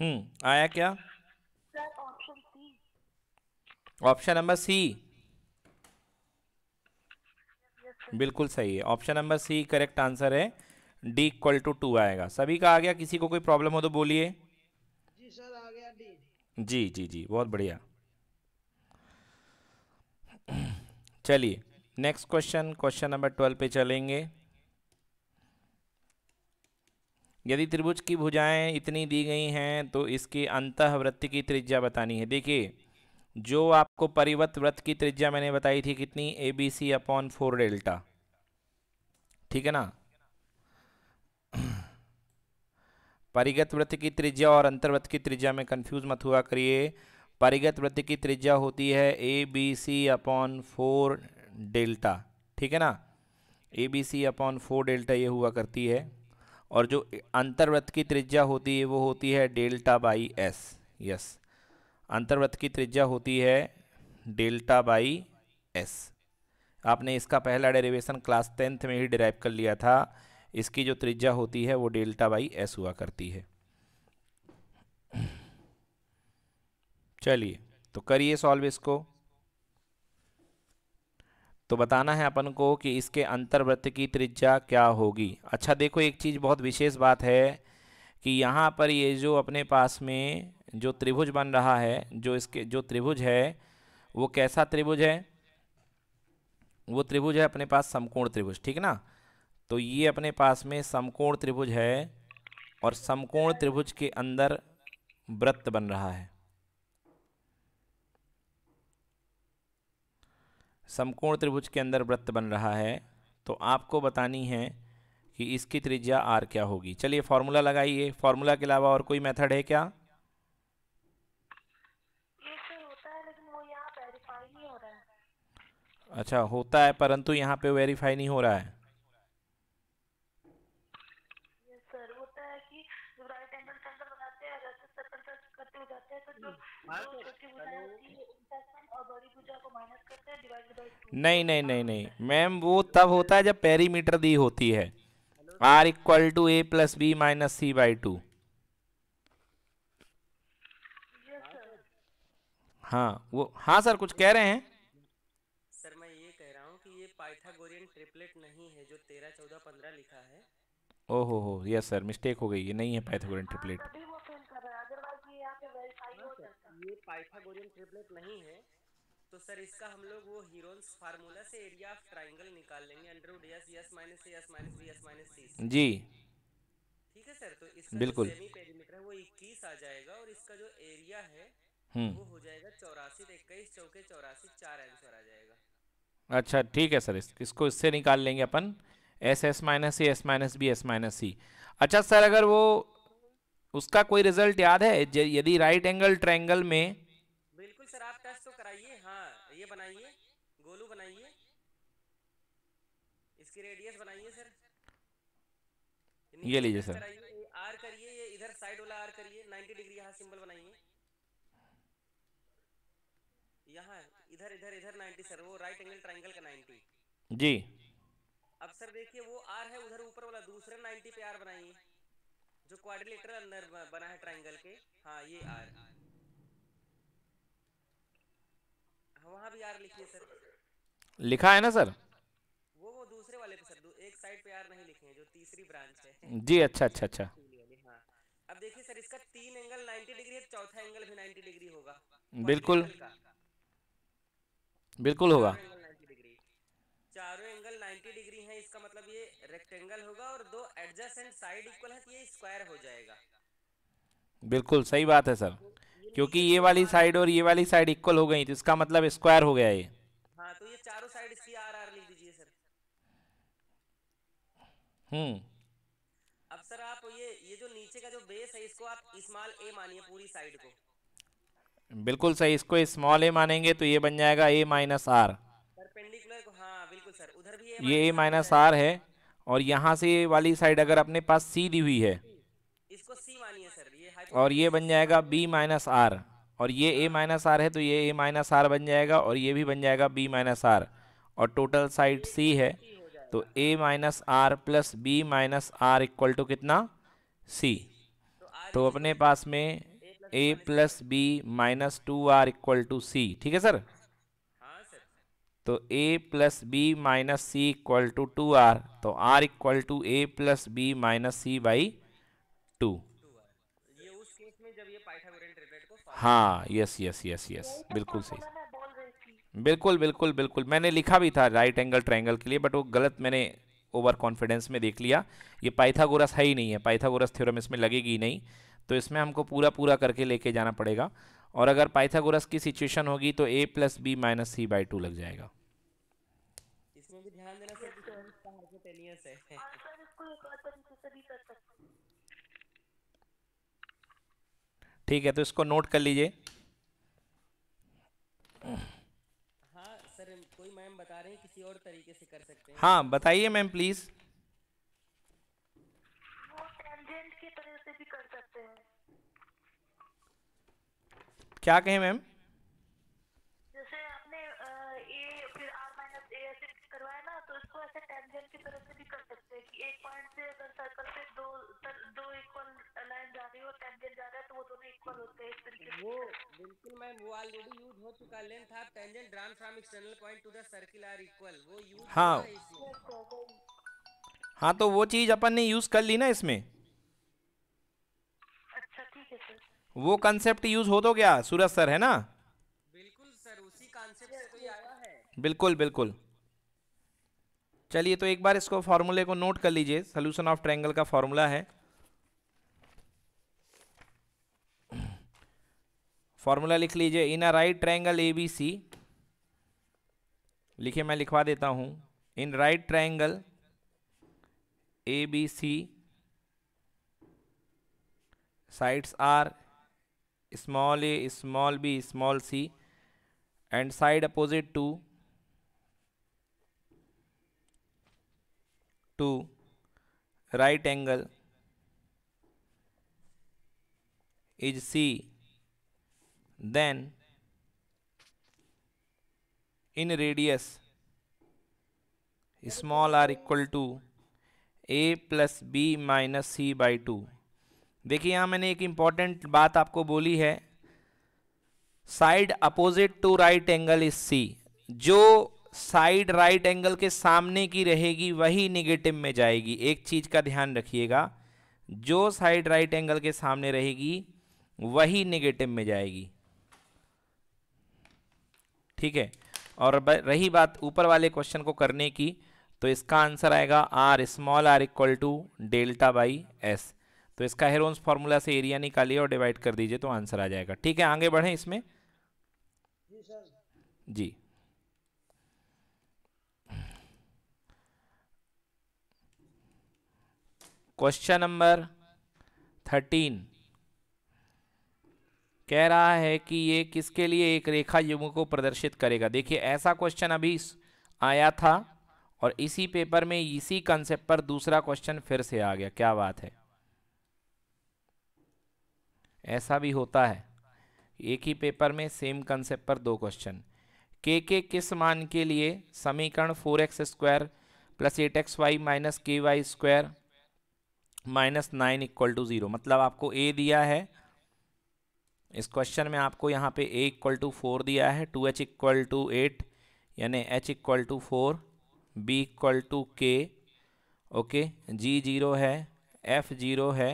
हम्म आया क्या ऑप्शन नंबर सी बिल्कुल सही है option number C correct answer है डी इक्वल टू टू आएगा सभी का आ गया किसी को कोई प्रॉब्लम हो तो बोलिए जी सर आ गया डी जी जी जी बहुत बढ़िया चलिए next question question number twelve पे चलेंगे यदि त्रिभुज की भुजाएं इतनी दी गई हैं तो इसकी अंतःवृत्त की त्रिज्या बतानी है देखिए जो आपको परिवत व्रत की त्रिज्या मैंने बताई थी कितनी a B C upon four delta ठीक है ना परिगत व्रत की त्रिज्या और अंतर्वृत्त की त्रिज्या में कंफ्यूज मत हुआ करिए परिगत वृत्त की त्रिज्या होती है A B C upon four delta ठीक है ना a B C upon four delta ये हुआ करती है और जो अंतर्वृत्त की त्रिज्या होती है वो होती है डेल्टा बाई एस यस अंतर्वृत्त की त्रिज्या होती है डेल्टा बाई एस आपने इसका पहला डेरिवेशन क्लास टेंथ में ही डिराइव कर लिया था इसकी जो त्रिज्या होती है वो डेल्टा बाई एस हुआ करती है चलिए तो करिए सॉल्व इसको तो बताना है अपन को कि इसके अंतर्वृत्त की त्रिज्या क्या होगी अच्छा देखो एक चीज़ बहुत विशेष बात है कि यहाँ पर ये जो अपने पास में जो त्रिभुज बन रहा है जो इसके जो त्रिभुज है वो कैसा त्रिभुज है वो त्रिभुज है अपने पास समकोण त्रिभुज ठीक ना तो ये अपने पास में समकोण त्रिभुज है और समकोण त्रिभुज के अंदर वृत्त बन रहा है समकोण त्रिभुज के अंदर वृत्त बन रहा है तो आपको बतानी है कि इसकी त्रिज्या आर क्या होगी चलिए फार्मूला लगाइए फार्मूला के अलावा और कोई मेथड है क्या तो अच्छा होता है परंतु यहाँ पे वेरीफाई नहीं हो रहा है नहीं नहीं नहीं नहीं मैम वो तब होता है जब पेरीमीटर दी होती है r equal to A plus b minus c by two हाँ वो हाँ सर कुछ कह रहे हैं सर मैं ये कह रहा हूँ कि ये पाइथागोरियन ट्रिपलेट नहीं है जो तेरह चौदह पंद्रह लिखा है ओहो हो यस सर मिस्टेक हो गई ये नहीं है पाइथागोरियन ट्रिपलेट हाँ ये पाइथागोरियन ट्रिपलेट नहीं है तो सर इसका हम लोग वो हीरोन्स फार्मूला से एरिया ऑफ ट्राइंगल निकाल लेंगे under root s s minus s minus b s minus c जी ठीक है सर तो इसका बिल्कुल सेमी पेरीमीटर है वो 21 आ जाएगा और इसका जो एरिया है हम्म। वो हो जाएगा चौरासी तो इक्कीस चौके चौरासी चार आंसर आ जाएगा अच्छा ठीक है सर इस, इसको इससे निकाल लेंगे अपन s s minus c s minus b s minus c अच्छा सर अगर वो उसका कोई रिजल्ट याद है यदि राइट एंगल ट्रायंगल में ये लीजिए सर आर करिए ये इधर साइड वाला आर करिए 90 डिग्री यहां सिंबल बनाइए यहाँ इधर इधर इधर 90 सर वो राइट एंगल ट्रायंगल का 90 जी अब सर देखिए वो आर है उधर ऊपर वाला दूसरे 90 पे आर बनाइए जो क्वाड्रिलेटरल अंदर बना है ट्रायंगल के हां ये आर हाँ, वहां भी आर लिखिए सर लिखा है ना सर साइड पे आर नहीं लिखे हैं जो तीसरी ब्रांच है जी अच्छा अच्छा अच्छा (laughs) हाँ। अब देखिए सर इसका तीन एंगल 90 डिग्री है चौथा एंगल भी 90 डिग्री होगा बिल्कुल बिल्कुल होगा चारों एंगल 90 डिग्री है इसका मतलब ये रेक्टेंगल होगा और दो एडजस्टेंट साइड इक्वल है तो ये स्क्वायर हो जाएगा बिल्कुल सही बात है सर क्योंकि ये वाली साइड हाँ। और ये वाली साइड इक्वल हो गई तो इसका मतलब स्क्वायर हो गया ये हाँ तो ये चारों साइड हम्म। अब सर आप ये ये जो नीचे का जो बेस है इसको आप स्मॉल ए मानिए पूरी साइड को बिल्कुल सही इसको स्मॉल ए मानेंगे तो ये बन जाएगा ए माइनस आर परपेंडिकुलर को हाँ बिल्कुल सर उधर भी ये ए माइनस आर है और यहाँ से वाली साइड अगर अपने पास सी दी हुई है इसको सी मानिए सर ये और ये बन जाएगा बी माइनस आर और ये ए माइनस आर है तो ये ए माइनस आर बन जाएगा और ये भी बन जाएगा बी माइनस आर और टोटल साइड सी है तो a minus r plus b minus r equal to कितना सी तो अपने पास में a plus b minus two r equal to c ठीक है सर तो a plus b minus c equal to two r तो r equal to A plus b minus c by two हाँ यस यस यस यस बिल्कुल सही मतलब बिल्कुल बिल्कुल बिल्कुल मैंने लिखा भी था राइट एंगल ट्राइंगल के लिए बट वो गलत मैंने ओवर कॉन्फिडेंस में देख लिया ये पाइथागोरस है ही नहीं है पाइथागोरस थ्योरम इसमें लगेगी नहीं तो इसमें हमको पूरा पूरा करके लेके जाना पड़ेगा और अगर पाइथागोरस की सिचुएशन होगी तो a plus b minus c by two लग जाएगा हाँ, तो तो ठीक है तो इसको नोट कर लीजिए किसी और तरीके से कर सकते हैं हाँ बताइए मैम प्लीज क्या कहें मैम जैसे आपने ए फिर माइनस ए ऐसे करवाया ना तो ऐसे टेंजेंट की तरह से भी कर सकते हैं कि एक पॉइंट से अगर सर्कल पे दो तो बिल्कुल मैम वो ऑलरेडी यूज हो चुका है length of tangent drawn from external point to the circle are equal वो यूज हां हां तो वो चीज अपन ने यूज कर ली ना इसमें अच्छा ठीक है सर वो कांसेप्ट यूज हो तो क्या सूरज सर है ना बिल्कुल सर उसी कांसेप्ट से कोई आया है बिल्कुल बिल्कुल चलिए तो एक बार इसको फार्मूले को नोट कर लीजिए सॉल्यूशन ऑफ ट्रायंगल का फार्मूला है फॉर्मूला लिख लीजिए in a right triangle A B C लिखिए मैं लिखवा देता हूँ in right triangle A B C sides are small a small b small c and side opposite to to right angle is c then in radius small r equal to a plus b minus c by two देखिए यहाँ मैंने एक इम्पॉर्टेंट बात आपको बोली है side opposite to right angle is c जो साइड राइट एंगल के सामने की रहेगी वही निगेटिव में जाएगी एक चीज़ का ध्यान रखिएगा जो साइड राइट एंगल के सामने रहेगी वही नेगेटिव में जाएगी ठीक है और रही बात ऊपर वाले क्वेश्चन को करने की तो इसका आंसर आएगा r small r equal to delta by s तो इसका हेरोन्स फार्मूला से एरिया निकालिए और डिवाइड कर दीजिए तो आंसर आ जाएगा ठीक है आगे बढ़ें इसमें जी क्वेश्चन नंबर थर्टीन कह रहा है कि ये किसके लिए एक रेखा युग्म को प्रदर्शित करेगा देखिए ऐसा क्वेश्चन अभी आया था और इसी पेपर में इसी कंसेप्ट पर दूसरा क्वेश्चन फिर से आ गया क्या बात है ऐसा भी होता है एक ही पेपर में सेम कंसेप्ट पर दो क्वेश्चन के के किस मान के लिए समीकरण four x square plus eight x y minus k y square minus nine equal to zero मतलब आपको ए दिया है इस क्वेश्चन में आपको यहाँ पे ए इक्वल टू फोर दिया है two h equal to eight यानी h equal to four b equal to k okay g zero है एफ जीरो है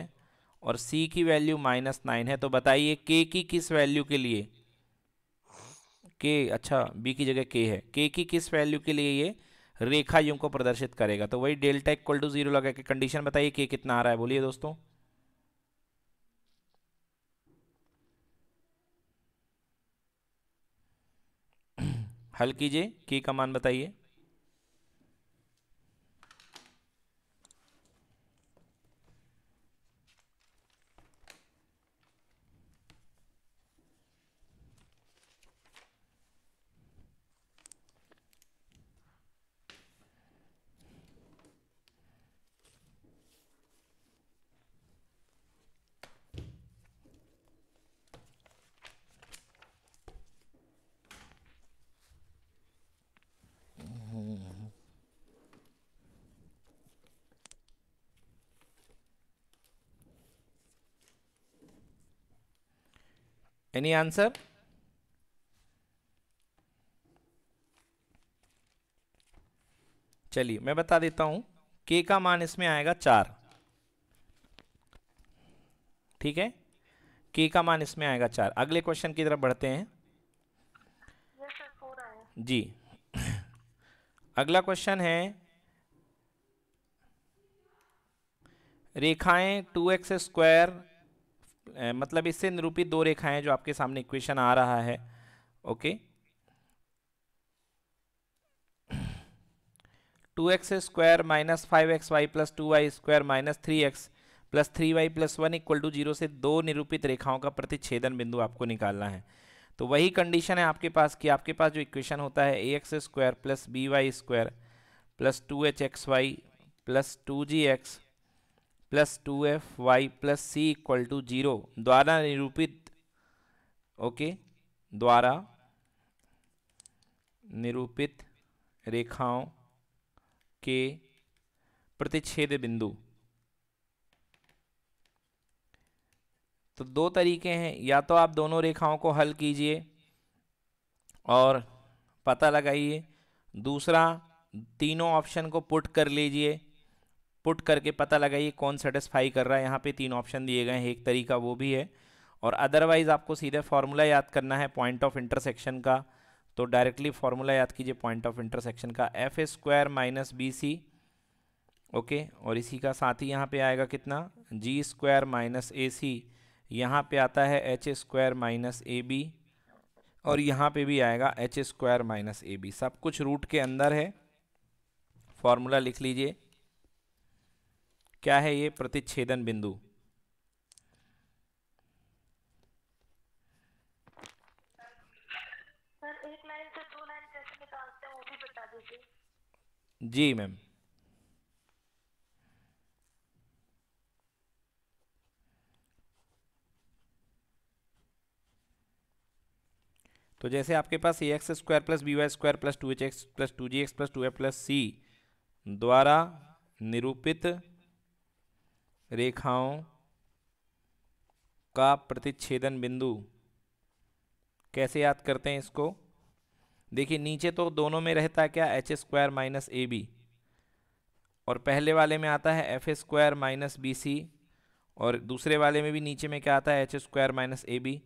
और सी की वैल्यू माइनस नाइन है तो बताइए के की किस वैल्यू के लिए के अच्छा बी की जगह के है के की किस वैल्यू के लिए ये रेखा यूं को प्रदर्शित करेगा तो वही डेल्टा इक्वल टू जीरो लगा के कंडीशन बताइए के कितना आ रहा है बोलिए दोस्तों हल कीजिए की का मान बताइए Any answer? चलिए मैं बता देता हूं के का मान इसमें आएगा चार ठीक है के का मान इसमें आएगा चार अगले क्वेश्चन की तरफ बढ़ते हैं जी अगला क्वेश्चन है रेखाएं टू एक्स स्क्वायर मतलब इससे निरूपित दो रेखाएं जो आपके सामने इक्वेशन आ रहा है okay two x square minus five x y plus two y square minus three x plus three y plus one equal to zero से दो निरूपित रेखाओं का प्रतिच्छेदन बिंदु आपको निकालना है तो वही कंडीशन है आपके पास कि आपके पास जो इक्वेशन होता है a x square plus b y square plus two h x y plus two g x plus two f y plus c equal to zero द्वारा निरूपित ओके द्वारा निरूपित रेखाओं के प्रतिच्छेद बिंदु तो दो तरीके हैं या तो आप दोनों रेखाओं को हल कीजिए और पता लगाइए दूसरा तीनों ऑप्शन को पुट कर लीजिए पुट करके पता लगाइए कौन सेटिस्फाई कर रहा है यहाँ पे तीन ऑप्शन दिए गए हैं एक तरीका वो भी है और अदरवाइज़ आपको सीधे फार्मूला याद करना है पॉइंट ऑफ इंटरसेक्शन का तो डायरेक्टली फार्मूला याद कीजिए पॉइंट ऑफ इंटरसेक्शन का f square minus b c okay और इसी का साथ ही यहाँ पे आएगा कितना जी स्क्वायर माइनस ए सी यहाँ पर आता है h square minus a b और यहाँ पे भी आएगा h square minus a b सब कुछ रूट के अंदर है फॉर्मूला लिख लीजिए क्या है ये प्रतिच्छेदन बिंदु जी मैम तो जैसे आपके पास a x square plus b y square plus two h x plus two g x plus two A plus c द्वारा निरूपित रेखाओं का प्रतिच्छेदन बिंदु कैसे याद करते हैं इसको देखिए नीचे तो दोनों में रहता है क्या h square minus a b और पहले वाले में आता है f square minus b c और दूसरे वाले में भी नीचे में क्या आता है h square minus a b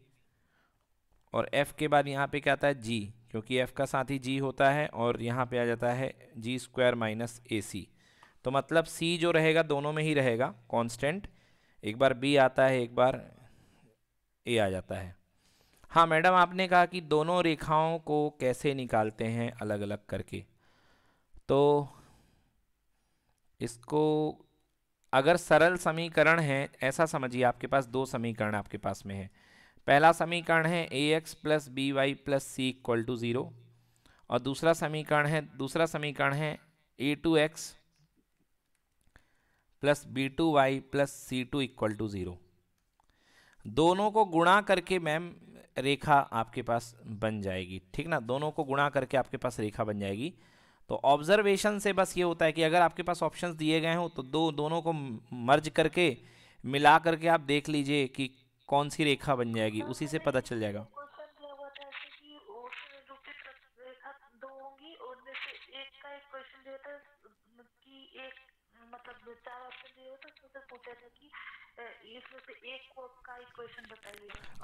और एफ़ के बाद यहाँ पे क्या आता है जी क्योंकि एफ़ का साथ ही जी होता है और यहाँ पे आ जाता है जी स्क्वायर माइनस ए सी तो मतलब सी जो रहेगा दोनों में ही रहेगा कांस्टेंट एक बार बी आता है एक बार ए आ जाता है हाँ मैडम आपने कहा कि दोनों रेखाओं को कैसे निकालते हैं अलग अलग करके तो इसको अगर सरल समीकरण है ऐसा समझिए आपके पास दो समीकरण आपके पास में है पहला समीकरण है a x plus b y plus c equal to zero और दूसरा समीकरण है दूसरा समीकरण है a two x plus b two y plus c two equal to zero दोनों को गुणा करके मैम रेखा आपके पास बन जाएगी ठीक ना दोनों को गुणा करके आपके पास रेखा बन जाएगी तो ऑब्जर्वेशन से बस ये होता है कि अगर आपके पास ऑप्शंस दिए गए हों तो दो दोनों को मर्ज करके मिला करके आप देख लीजिए कि कौन सी रेखा बन जाएगी उसी से पता चल जाएगा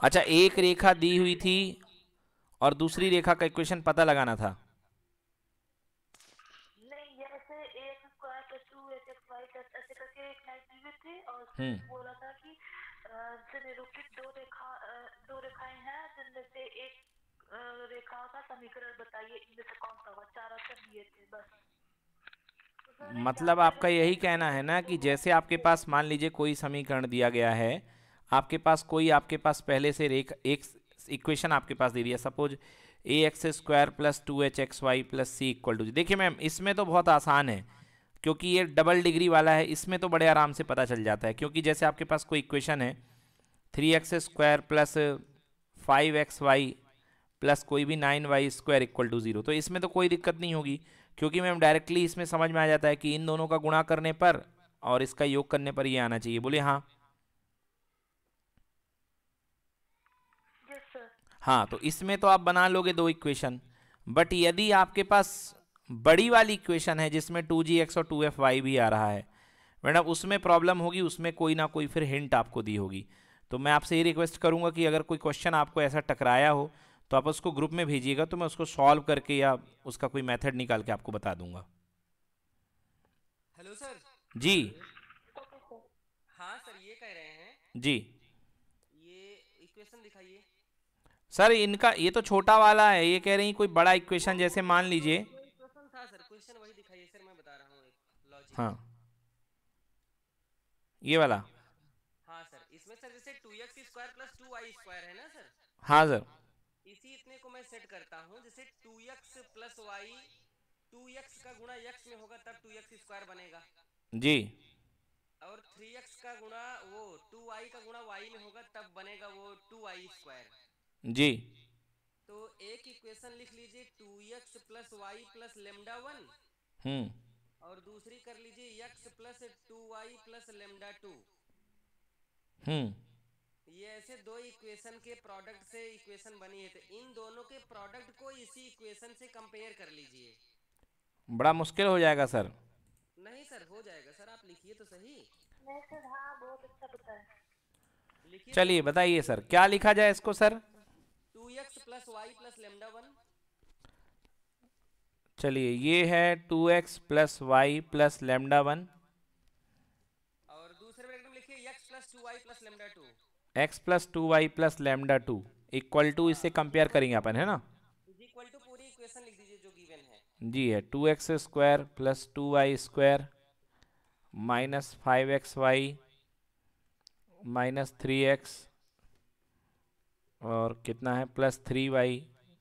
अच्छा एक रेखा दी हुई थी और दूसरी रेखा का इक्वेशन पता लगाना था बताइए इनमें से कौन सा होगा चार ऑप्शन दिए थे बस मतलब आपका यही कहना है ना कि जैसे आपके पास मान लीजिए कोई समीकरण दिया गया है आपके पास कोई आपके पास पहले से रेख एक इक्वेशन आपके पास दे दिया suppose a x square plus two h x y plus c equal to देखिए मैम इसमें तो बहुत आसान है क्योंकि ये डबल डिग्री वाला है इसमें तो बड़े आराम से पता चल जाता है क्योंकि जैसे आपके पास कोई इक्वेशन है three x square plus five x y plus कोई भी nine y square equal to zero तो इसमें तो कोई दिक्कत नहीं होगी क्योंकि मैम डायरेक्टली इसमें समझ में आ जाता है कि इन दोनों का गुणा करने पर और इसका योग करने पर ये आना चाहिए बोले हाँ हाँ तो इसमें तो आप बना लोगे दो इक्वेशन बट यदि आपके पास बड़ी वाली इक्वेशन है जिसमें टू जी एक्स और टू एफ वाई भी आ रहा है मैडम उसमें प्रॉब्लम होगी उसमें कोई ना कोई फिर हिंट आपको दी होगी तो मैं आपसे ये रिक्वेस्ट करूंगा कि अगर कोई क्वेश्चन आपको ऐसा टकराया हो तो आप उसको ग्रुप में भेजिएगा तो मैं उसको सॉल्व करके या उसका कोई मेथड निकाल के आपको बता दूंगा हेलो सर जी हाँ सर ये कह रहे हैं जी ये इक्वेशन दिखाइए सर इनका ये तो छोटा वाला है ये कह रही कोई बड़ा इक्वेशन जैसे मान लीजिए हाँ ये वाला हाँ सर इसमें सर जैसे 2x square plus 2y square है ना सर हाँ सर सेट करता हूँ जैसे two x plus y two x का गुणा एक्स में होगा तब टू एक्स स्क्वायर बनेगा जी और थ्री एक्स का गुणा वो टू वाई का गुणा वाई में होगा तब बनेगा वो टू वाई स्क्वायर जी तो एक इक्वेशन लिख लीजिए two x plus y plus lambda one hmm और दूसरी कर लीजिए x plus two y plus lambda two hmm ये ऐसे दो इक्वेशन के प्रोडक्ट से इक्वेशन बनी है तो इन दोनों के प्रोडक्ट को इसी इक्वेशन से कंपेयर कर लीजिए बड़ा मुश्किल हो जाएगा सर नहीं सर हो जाएगा सर आप लिखिए तो सही हाँ, अच्छा तो चलिए बताइए सर क्या लिखा जाए इसको sir two x plus y plus lambda one चलिए ये है two x plus y plus lambda one x plus two y plus lambda two equal to इससे कंपेयर करेंगे अपन है ना इक्वल टू पूरी इक्वेशन लिख दीजिए जो गिवन है जी है two x square plus two y square minus five x y minus three x और कितना है plus three y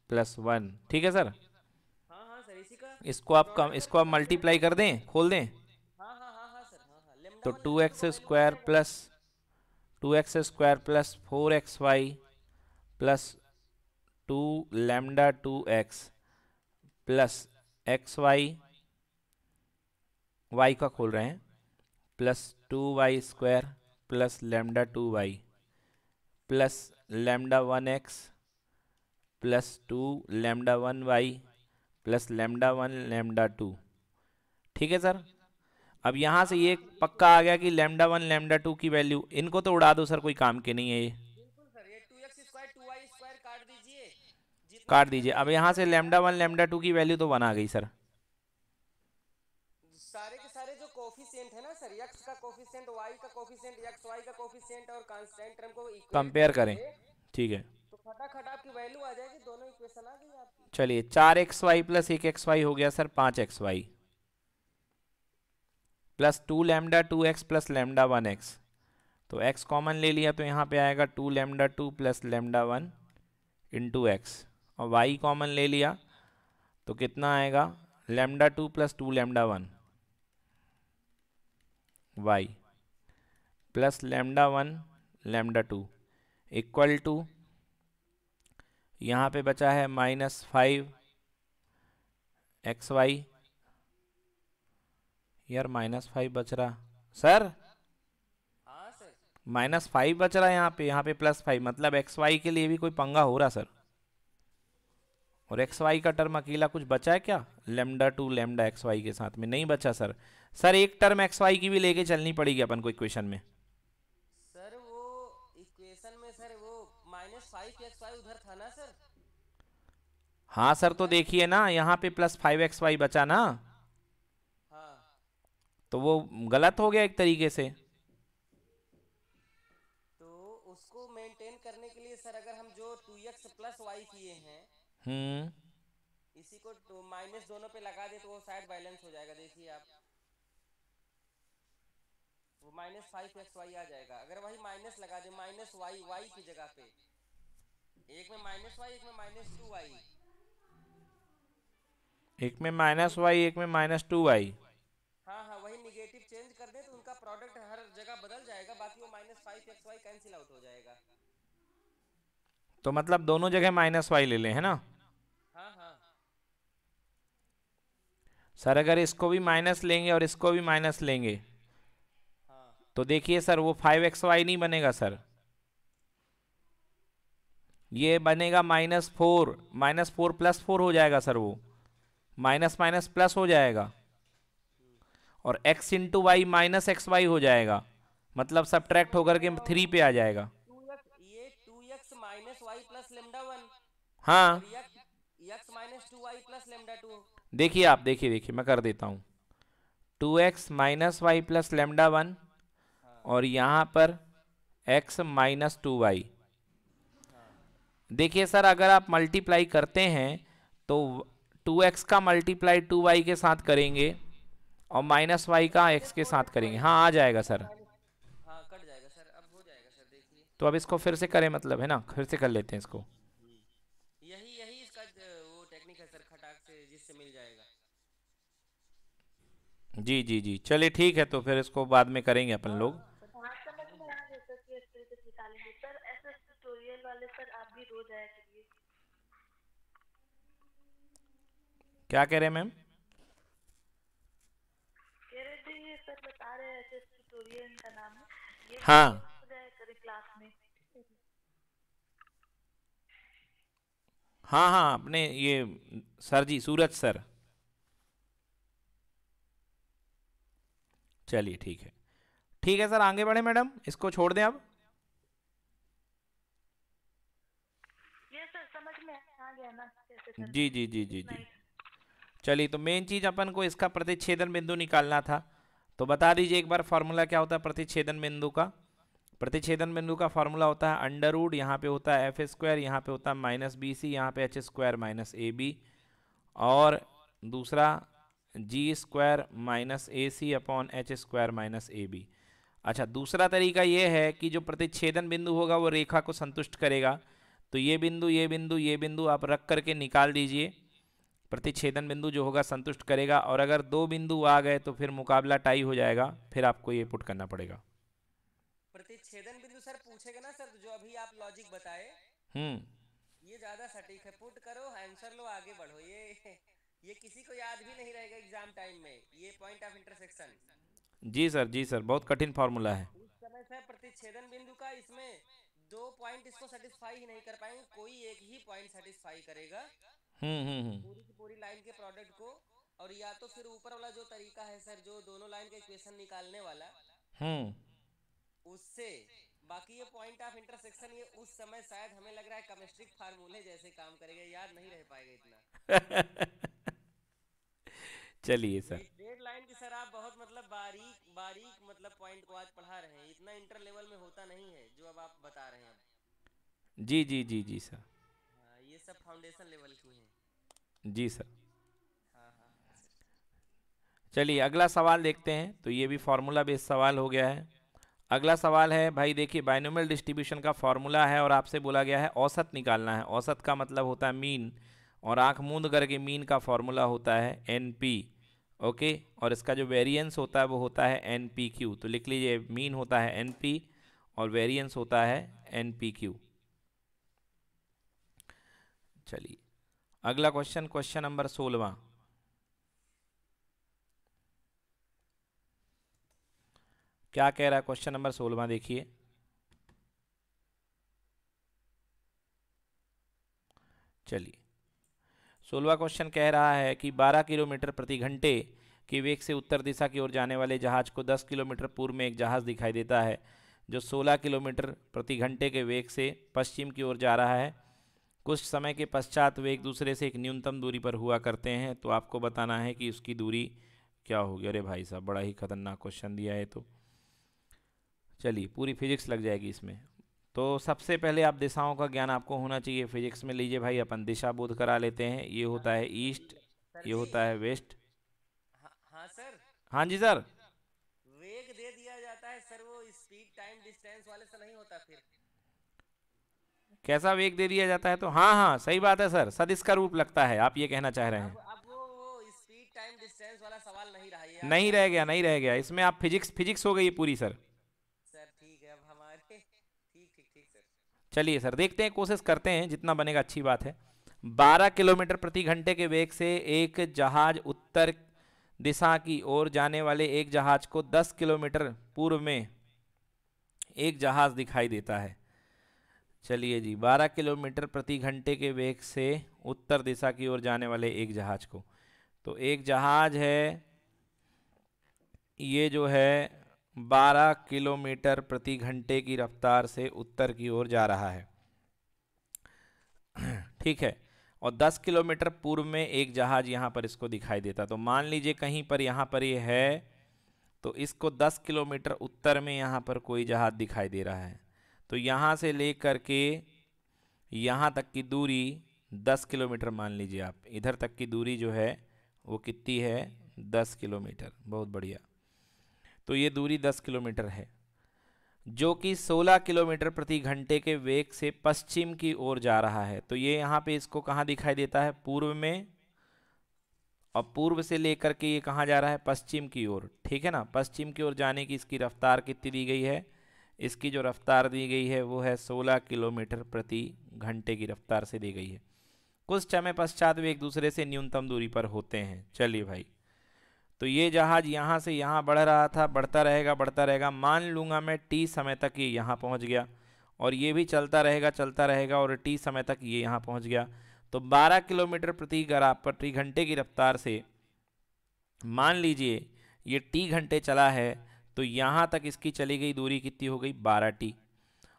plus one ठीक है सर हाँ हाँ सर इसी का इसको आप कम इसको आप मल्टीप्लाई कर दें खोल दें हाँ हाँ हाँ, हाँ सर हाँ हाँ तो two x square plus two x square plus four x y plus two lambda two x plus x y y का खोल रहे हैं plus two y square plus lambda two y plus lambda one x plus two lambda one y plus lambda one lambda two ठीक है सर अब यहाँ से ये पक्का आ गया कि लेमडा वन लेमडा टू की वैल्यू इनको तो उड़ा दो सर कोई काम के नहीं है ये काट दीजिए अब यहाँ से लेमडा वन लेमडा टू की वैल्यू तो वन आ गई सर कंपेयर करें ठीक है तो आपकी वैल्यू आ जाएगी दोनों इक्वेशन आ गई आपकी चलिए चार एक्स वाई प्लस एक एक्स वाई हो गया सर पांच x y plus two lambda two x plus lambda one x तो एक्स कॉमन ले लिया तो यहाँ पे आएगा two lambda two plus lambda one into x और वाई कॉमन ले लिया तो कितना आएगा lambda two plus two lambda one y plus lambda one lambda two equal to यहाँ पे बचा है माइनस फाइव एक्स वाई यार माइनस फाइव बच रहा सर माइनस फाइव बच रहा है यहाँ पे यहाँ पे प्लस फाइव मतलब एक्स वाई के लिए भी कोई पंगा हो रहा सर और एक्स वाई का टर्म अकेला कुछ बचा है क्या lambda two lambda x y के साथ में नहीं बचा सर सर एक टर्म एक्स वाई की भी लेके चलनी पड़ेगी अपन को इक्वेशन में सर वो इक्वेशन में सर वो माइनस फाइव एक्स वाई उधर था ना सर हाँ सर तो देखिए ना यहाँ पे प्लस फाइव एक्स वाई बचा ना तो वो गलत हो गया एक तरीके से तो उसको मेंटेन करने के लिए सर अगर हम जो टू एक्स प्लस वाई किए हैं हम्म इसी को तो माइनस दोनों पे लगा दे तो वो शायद बैलेंस हो जाएगा देखिए आप वो माइनस फाइव एक्स वाई आ जाएगा अगर वही माइनस लगा दे माइनस वाई वाई की जगह पे एक में माइनस वाई एक में माइनस टू वाई एक में माइनस वाई एक में माइनस टू वाई हाँ हाँ वही निगेटिव चेंज कर दें तो उनका प्रोडक्ट हर जगह बदल जाएगा बाकी वो minus five x y cancel out हो जाएगा तो मतलब दोनों जगह माइनस वाई ले लें है ना हाँ हाँ सर अगर इसको भी माइनस लेंगे और इसको भी माइनस लेंगे हाँ। तो देखिए सर वो फाइव एक्स वाई नहीं बनेगा सर ये बनेगा minus four minus four plus four हो जाएगा सर वो माइनस माइनस प्लस हो जाएगा और x into Y minus x y हो जाएगा मतलब ट्रैक्ट होकर के थ्री पे आ जाएगा हाँ देखिए आप देखिए देखिए मैं कर देता हूँ two x minus y plus lambda one और यहाँ पर एक्स माइनस टू वाई देखिए सर अगर आप मल्टीप्लाई करते हैं तो टू एक्स का मल्टीप्लाई टू वाई के साथ करेंगे और माइनस वाई का एक्स के साथ करेंगे हाँ आ जाएगा सर हाँ, तो अब इसको फिर से करें मतलब है ना फिर से कर लेते हैं इसको हम्म। यही यही इसका वो टेक्निक है सर खटाक से जिससे मिल जाएगा जी जी जी चलिए ठीक है तो फिर इसको बाद में करेंगे अपन हाँ, लोग तो क्या कह रहे हैं मैम हाँ हाँ हाँ अपने ये सर जी सूरज सर चलिए ठीक है ठीक है सर आगे बढ़े मैडम इसको छोड़ दें अब जी जी जी जी जी चलिए तो मेन चीज़ अपन को इसका प्रतिच्छेदन बिंदु निकालना था तो बता दीजिए एक बार फार्मूला क्या होता है प्रतिच्छेदन बिंदु का प्रतिच्छेदन बिंदु का फार्मूला होता है अंडर रूड यहाँ पे होता है एफ स्क्वायर यहाँ पे होता है माइनस बी सी यहाँ पे h square minus a b और दूसरा g square minus a c upon h square minus a b अच्छा दूसरा तरीका ये है कि जो प्रतिच्छेदन बिंदु होगा वो रेखा को संतुष्ट करेगा तो ये बिंदु ये बिंदु ये बिंदु आप रख करके निकाल दीजिए प्रतिच्छेदन बिंदु जो होगा संतुष्ट करेगा और अगर दो बिंदु आ गए तो फिर मुकाबला टाई हो जाएगा फिर आपको ये पुट करना पड़ेगा प्रतिच्छेदन बिंदु सर पूछेगा ना सर जो अभी आप लॉजिक बताए हम्म ये ज्यादा सटीक है पुट करो आंसर लो आगे बढ़ो ये ये किसी को याद भी नहीं रहेगा एग्जाम टाइम में ये पॉइंट ऑफ इंटरसेक्शन जी सर जी सर बहुत कठिन फॉर्मूला है इस समय से प्रतिच्छेदन बिंदु का इसमें दो पॉइंट इसको सेटिस्फाई ही नहीं कर पाएंगे कोई एक ही पॉइंट सेटिस्फाई करेगा हम्म, हम्म, हम्म। पूरी की पूरी लाइन के प्रोडक्ट को और या तो फिर ऊपर वाला जो तरीका है सर जो दोनों लाइन का इक्वेशन निकालने वाला उससे बाकी ये पॉइंट ऑफ इंटरसेक्शन ये उस समय शायद हमें लग रहा है केमिस्ट्रिक फार्मूले जैसे काम करेगा याद नहीं रह पाएगा इतना (laughs) चलिए सर डेड लाइन की सर आप बहुत मतलब बारीक बारीक मतलब पॉइंट को आज पढ़ा रहे हैं इतना इंटर लेवल में होता नहीं है जो अब आप बता रहे हैं जी जी जी जी सर हाँ, ये सब फाउंडेशन लेवल की है जी सर चलिए अगला सवाल देखते हैं तो ये भी फार्मूला बेस्ड सवाल हो गया है अगला सवाल है भाई देखिए बाइनोमियल डिस्ट्रीब्यूशन का फार्मूला है और आपसे बोला गया है औसत निकालना है औसत का मतलब होता है मीन और आँख मूंद करके मीन का फार्मूला होता है एन पी ओके और इसका जो वेरिएंस होता है वो होता है एन पी क्यू तो लिख लीजिए मीन होता है एन पी और वेरिएंस होता है एन पी क्यू चलिए अगला क्वेश्चन क्वेश्चन नंबर सोलवा क्या कह रहा है क्वेश्चन नंबर सोलवा देखिए चलिए सोलवा क्वेश्चन कह रहा है कि 12 किलोमीटर प्रति घंटे के वेग से उत्तर दिशा की ओर जाने वाले जहाज को 10 किलोमीटर पूर्व में एक जहाज दिखाई देता है जो 16 किलोमीटर प्रति घंटे के वेग से पश्चिम की ओर जा रहा है कुछ समय के पश्चात वे एक दूसरे से एक न्यूनतम दूरी पर हुआ करते हैं तो आपको बताना है कि उसकी दूरी क्या होगी अरे भाई साहब बड़ा ही खतरनाक क्वेश्चन दिया है तो चलिए पूरी फिजिक्स लग जाएगी इसमें तो सबसे पहले आप दिशाओं का ज्ञान आपको होना चाहिए फिजिक्स में लीजिए भाई अपन दिशा बोध करा लेते हैं ये होता है ईस्ट ये होता है वेस्ट हाँ सर हाँ, हाँ जी सर वेग दे दिया जाता है सर वो स्पीड टाइम डिस्टेंस वाले से नहीं होता फिर कैसा वेग दे दिया जाता है तो हाँ हाँ सही बात है सर सद इसका रूप लगता है आप ये कहना चाह रहे हैं नहीं, नहीं रह गया नहीं रह गया इसमें आप फिजिक्स फिजिक्स हो गई पूरी (laughs) सर चलिए सर देखते हैं कोशिश करते हैं जितना बनेगा अच्छी बात है 12 किलोमीटर प्रति घंटे के वेग से एक जहाज उत्तर दिशा की ओर जाने वाले एक जहाज को 10 किलोमीटर पूर्व में एक जहाज दिखाई देता है चलिए जी 12 किलोमीटर प्रति घंटे के वेग से उत्तर दिशा की ओर जाने वाले एक जहाज़ को तो एक जहाज़ है ये जो है 12 किलोमीटर प्रति घंटे की रफ्तार से उत्तर की ओर जा रहा है (clears throat) ठीक है और 10 किलोमीटर पूर्व में एक जहाज़ यहाँ पर इसको दिखाई देता तो मान लीजिए कहीं पर यहाँ पर ये यह है तो इसको 10 किलोमीटर उत्तर में यहाँ पर कोई जहाज़ दिखाई दे रहा है तो यहाँ से ले कर के यहाँ तक की दूरी दस किलोमीटर मान लीजिए आप इधर तक की दूरी जो है वो कितनी है दस किलोमीटर बहुत बढ़िया तो ये दूरी दस किलोमीटर है जो कि सोलह किलोमीटर प्रति घंटे के वेग से पश्चिम की ओर जा रहा है तो ये यहाँ पे इसको कहाँ दिखाई देता है पूर्व में और पूर्व से लेकर के ये कहाँ जा रहा है पश्चिम की ओर ठीक है ना पश्चिम की ओर जाने की इसकी रफ्तार कितनी दी गई है इसकी जो रफ़्तार दी गई है वो है 16 किलोमीटर प्रति घंटे की रफ़्तार से दी गई है कुछ समय पश्चात वे एक दूसरे से न्यूनतम दूरी पर होते हैं चलिए भाई तो ये जहाज़ यहाँ से यहाँ बढ़ रहा था बढ़ता रहेगा बढ़ता रहेगा मान लूँगा मैं टी समय तक ये यहाँ पहुँच गया और ये भी चलता रहेगा चलता रहेगा और टी समय तक ये यहाँ पहुँच गया तो 12 किलोमीटर प्रति गरा प्रति घंटे की रफ्तार से मान लीजिए ये टी घंटे चला है तो यहाँ तक इसकी चली गई दूरी कितनी हो गई बारह टी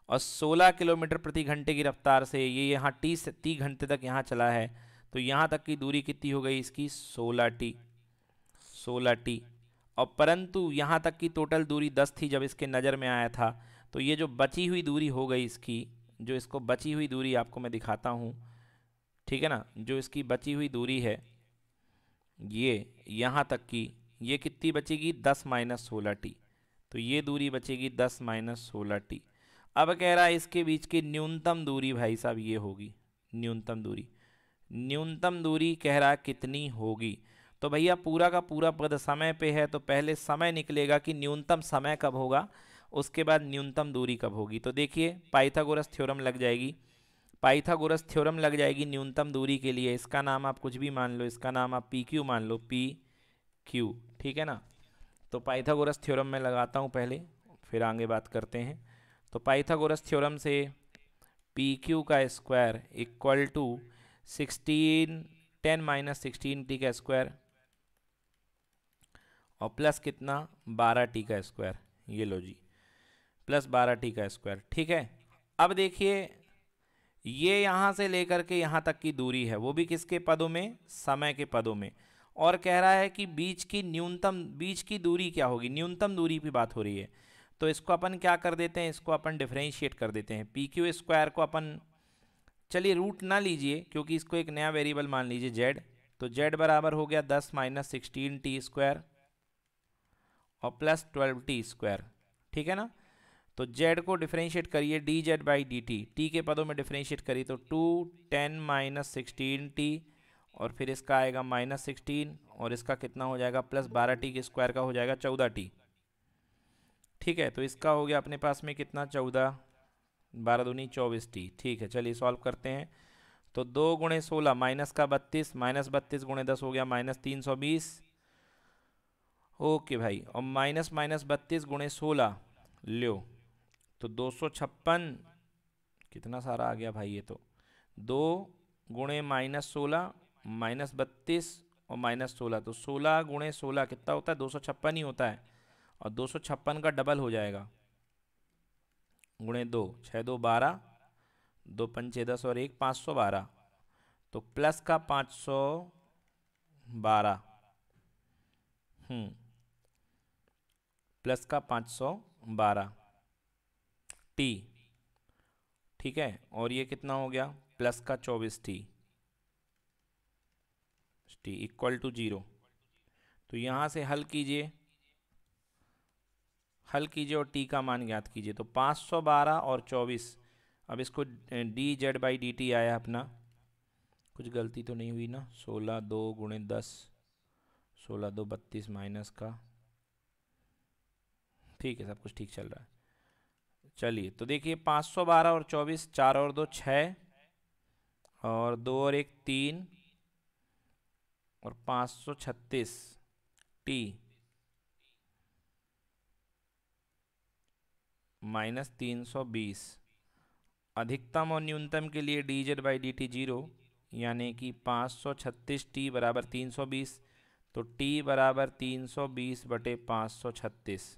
और 16 किलोमीटर प्रति घंटे की रफ्तार से ये यहाँ टी से ती घंटे तक यहाँ चला है तो यहाँ तक की दूरी कितनी हो गई इसकी 16 टी 16 टी और परंतु यहाँ तक की टोटल दूरी 10 थी जब इसके नज़र में आया था तो ये जो बची हुई दूरी हो गई इसकी जो इसको बची हुई दूरी आपको मैं दिखाता हूँ ठीक है ना जो इसकी बची हुई दूरी है ये यहाँ तक की ये कितनी बचेगी दस माइनस सोलह टी तो ये दूरी बचेगी दस माइनस सोलह टी अब कह रहा है इसके बीच की न्यूनतम दूरी भाई साहब ये होगी न्यूनतम दूरी न्यूनतम दूरी कह रहा कितनी होगी तो भैया पूरा का पूरा पद समय पे है तो पहले समय निकलेगा कि न्यूनतम समय कब होगा उसके बाद न्यूनतम दूरी कब होगी तो देखिए पाइथागोरस थ्योरम लग जाएगी पाइथागोरस थ्योरम लग जाएगी न्यूनतम दूरी के लिए इसका नाम आप कुछ भी मान लो इसका नाम आप पी क्यू मान लो पी क्यू ठीक है ना तो पाइथागोरस थ्योरम में लगाता हूँ पहले फिर आगे बात करते हैं तो पाइथागोरस थ्योरम से पी क्यू का square equal to sixteen ten minus sixteen t का स्क्वायर और प्लस कितना बारह टी का स्क्वायर ये लो जी प्लस बारह टी का स्क्वायर ठीक है अब देखिए ये यहाँ से लेकर के यहाँ तक की दूरी है वो भी किसके पदों में समय के पदों में और कह रहा है कि बीच की न्यूनतम बीच की दूरी क्या होगी न्यूनतम दूरी की बात हो रही है तो इसको अपन क्या कर देते हैं इसको अपन डिफ्रेंशिएट कर देते हैं पी क्यू स्क्वायर को अपन चलिए रूट ना लीजिए क्योंकि इसको एक नया वेरिएबल मान लीजिए जेड तो जेड बराबर हो गया दस माइनस सिक्सटीन टी स्क्वायर और प्लस ट्वेल्व टी स्क्वायर ठीक है ना तो जेड को डिफ्रेंशिएट करिए d z by d t t के पदों में डिफ्रेंशिएट करिए तो two ten minus sixteen t और फिर इसका आएगा माइनस सिक्सटीन और इसका कितना हो जाएगा प्लस बारह टी के स्क्वायर का हो जाएगा चौदह टी ठीक है तो इसका हो गया अपने पास में कितना चौदह बारह दूनी चौबीस टी ठीक है चलिए सॉल्व करते हैं तो दो गुणे सोलह माइनस का बत्तीस माइनस बत्तीस गुणे दस हो गया माइनस तीन सौ बीस ओके भाई और माइनस माइनस बत्तीस गुणे सोलह लो तो दो सौ छप्पन कितना सारा आ गया भाई ये तो दो गुणे माइनस सोलह माइनस बत्तीस और माइनस सोलह तो सोलह गुणे सोलह कितना होता है दो सौ छप्पन ही होता है और दो सौ छप्पन का डबल हो जाएगा गुणे दो छः दो बारह दो पंचे दस और एक पाँच सौ बारह तो प्लस का पाँच सौ बारह प्लस हम्म, का पाँच सौ बारह टी ठीक है और ये कितना हो गया प्लस का चौबीस t t equal to zero तो यहाँ से हल कीजिए हल कीजिए और टी का मान ज्ञात कीजिए तो 512 और 24 अब इसको d z by d t आया अपना कुछ गलती तो नहीं हुई ना 16 दो गुणे दस सोलह दो बत्तीस माइनस का ठीक है सब कुछ ठीक चल रहा है चलिए तो देखिए 512 और 24 चार और दो छः और दो और एक तीन और 536 टी माइनस तीन सौ बीस अधिकतम और न्यूनतम के लिए d z by d t zero यानी कि पाँच सौ छत्तीस टी बराबर तीन सौ बीस तो टी बराबर तीन सौ बीस बटे पाँच सौ छत्तीस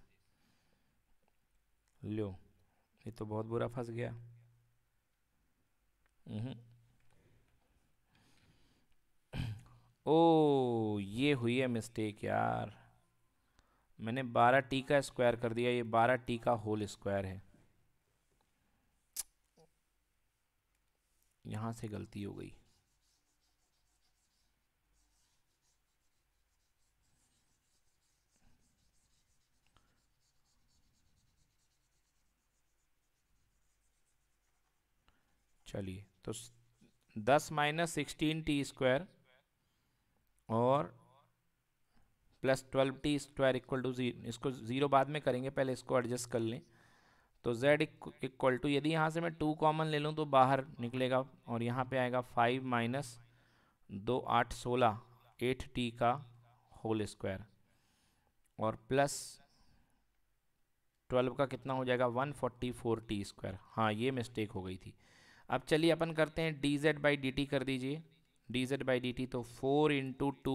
लो ये तो बहुत बुरा फंस गया ओ ये हुई है मिस्टेक यार मैंने बारह टी का स्क्वायर कर दिया ये बारह टी का होल स्क्वायर है यहाँ से गलती हो गई चलिए तो दस माइनस सिक्सटीन टी स्क्वायर और plus twelve t square equal to zero इसको ज़ीरो बाद में करेंगे पहले इसको एडजस्ट कर लें तो z इक्वल टू यदि यहाँ से मैं टू कॉमन ले लूँ तो बाहर निकलेगा और यहाँ पे आएगा फाइव माइनस दो आठ सोलह एट टी का होल स्क्वायर और प्लस ट्वेल्व का कितना हो जाएगा one forty four t square हाँ ये मिस्टेक हो गई थी अब चलिए अपन करते हैं d z by d t कर दीजिए d z by d t तो फोर इंटू टू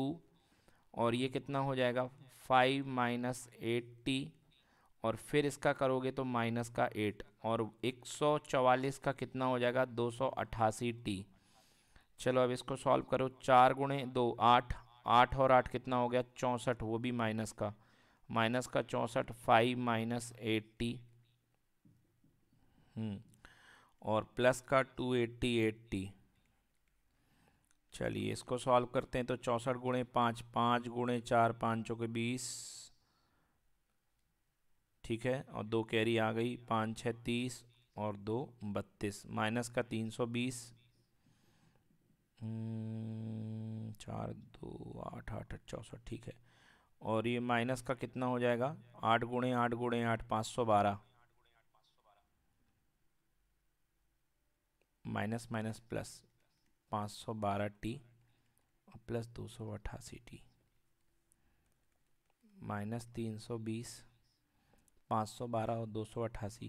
और ये कितना हो जाएगा फाइव माइनस एट टी और फिर इसका करोगे तो माइनस का एट और एक सौ चवालीस का कितना हो जाएगा दो सौ अट्ठासी टी चलो अब इसको सॉल्व करो चार गुणे दो आठ आठ और आठ कितना हो गया चौंसठ वो भी माइनस का माइनस का चौंसठ फाइव माइनस एट टी और प्लस का टू एट्टी एट टी चलिए इसको सॉल्व करते हैं तो चौंसठ गुणे पाँच पाँच गुणे चार पाँच चौके बीस ठीक है और दो कैरी आ गई पाँच छः तीस और दो बत्तीस माइनस का तीन सौ बीस हम्म, चार दो आठ आठ आठ चौंसठ ठीक है और ये माइनस का कितना हो जाएगा आठ गुणे आठ गुणे आठ पाँच सौ बारह माइनस माइनस प्लस पाँच सौ बारह टी और प्लस दो सौ अट्ठासी टी माइनस तीन सौ बीस पाँच सौ बारह और दो सौ अट्ठासी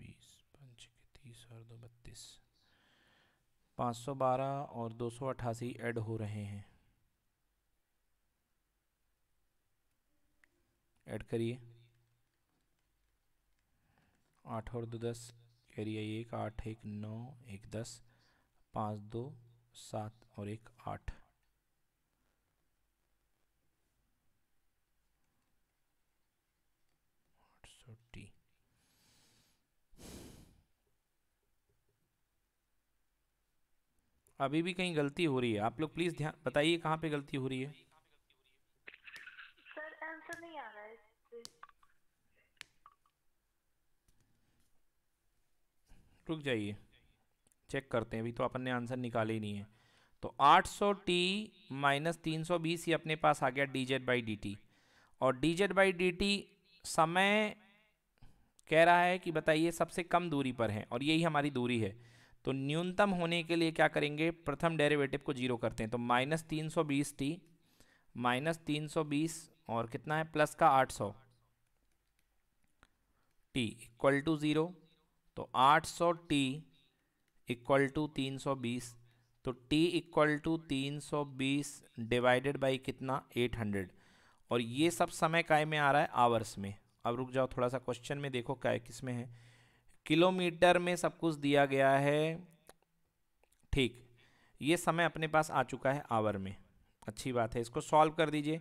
बीस पंच तीस और दो बत्तीस पाँच सौ बारह और दो सौ अट्ठासी एड हो रहे हैं एड करिए आठ और दो दस एरिया एक आठ एक नौ एक दस पाँच दो सात और एक आठ अभी भी कहीं गलती हो रही है आप लोग प्लीज़ ध्यान बताइए कहाँ पे गलती हो रही है रुक जाइए चेक करते हैं अभी तो अपन ने आंसर निकाले ही नहीं है तो 800 टी माइनस तीन ये अपने पास आ गया d z by d t और d z by d t समय कह रहा है कि बताइए सबसे कम दूरी पर है और यही हमारी दूरी है तो न्यूनतम होने के लिए क्या करेंगे प्रथम डेरिवेटिव को जीरो करते हैं तो माइनस तीन सौ बीस टी माइनस तीन सौ बीस और कितना है प्लस का आठ सौ टी इक्वल टू ज़ीरो तो 800 टी इक्वल टू तीन तो t equal to 320 divided by कितना 800 और ये सब समय काय में आ रहा है आवर्स में अब रुक जाओ थोड़ा सा क्वेश्चन में देखो काय किस में है किलोमीटर में सब कुछ दिया गया है ठीक ये समय अपने पास आ चुका है आवर में अच्छी बात है इसको सॉल्व कर दीजिए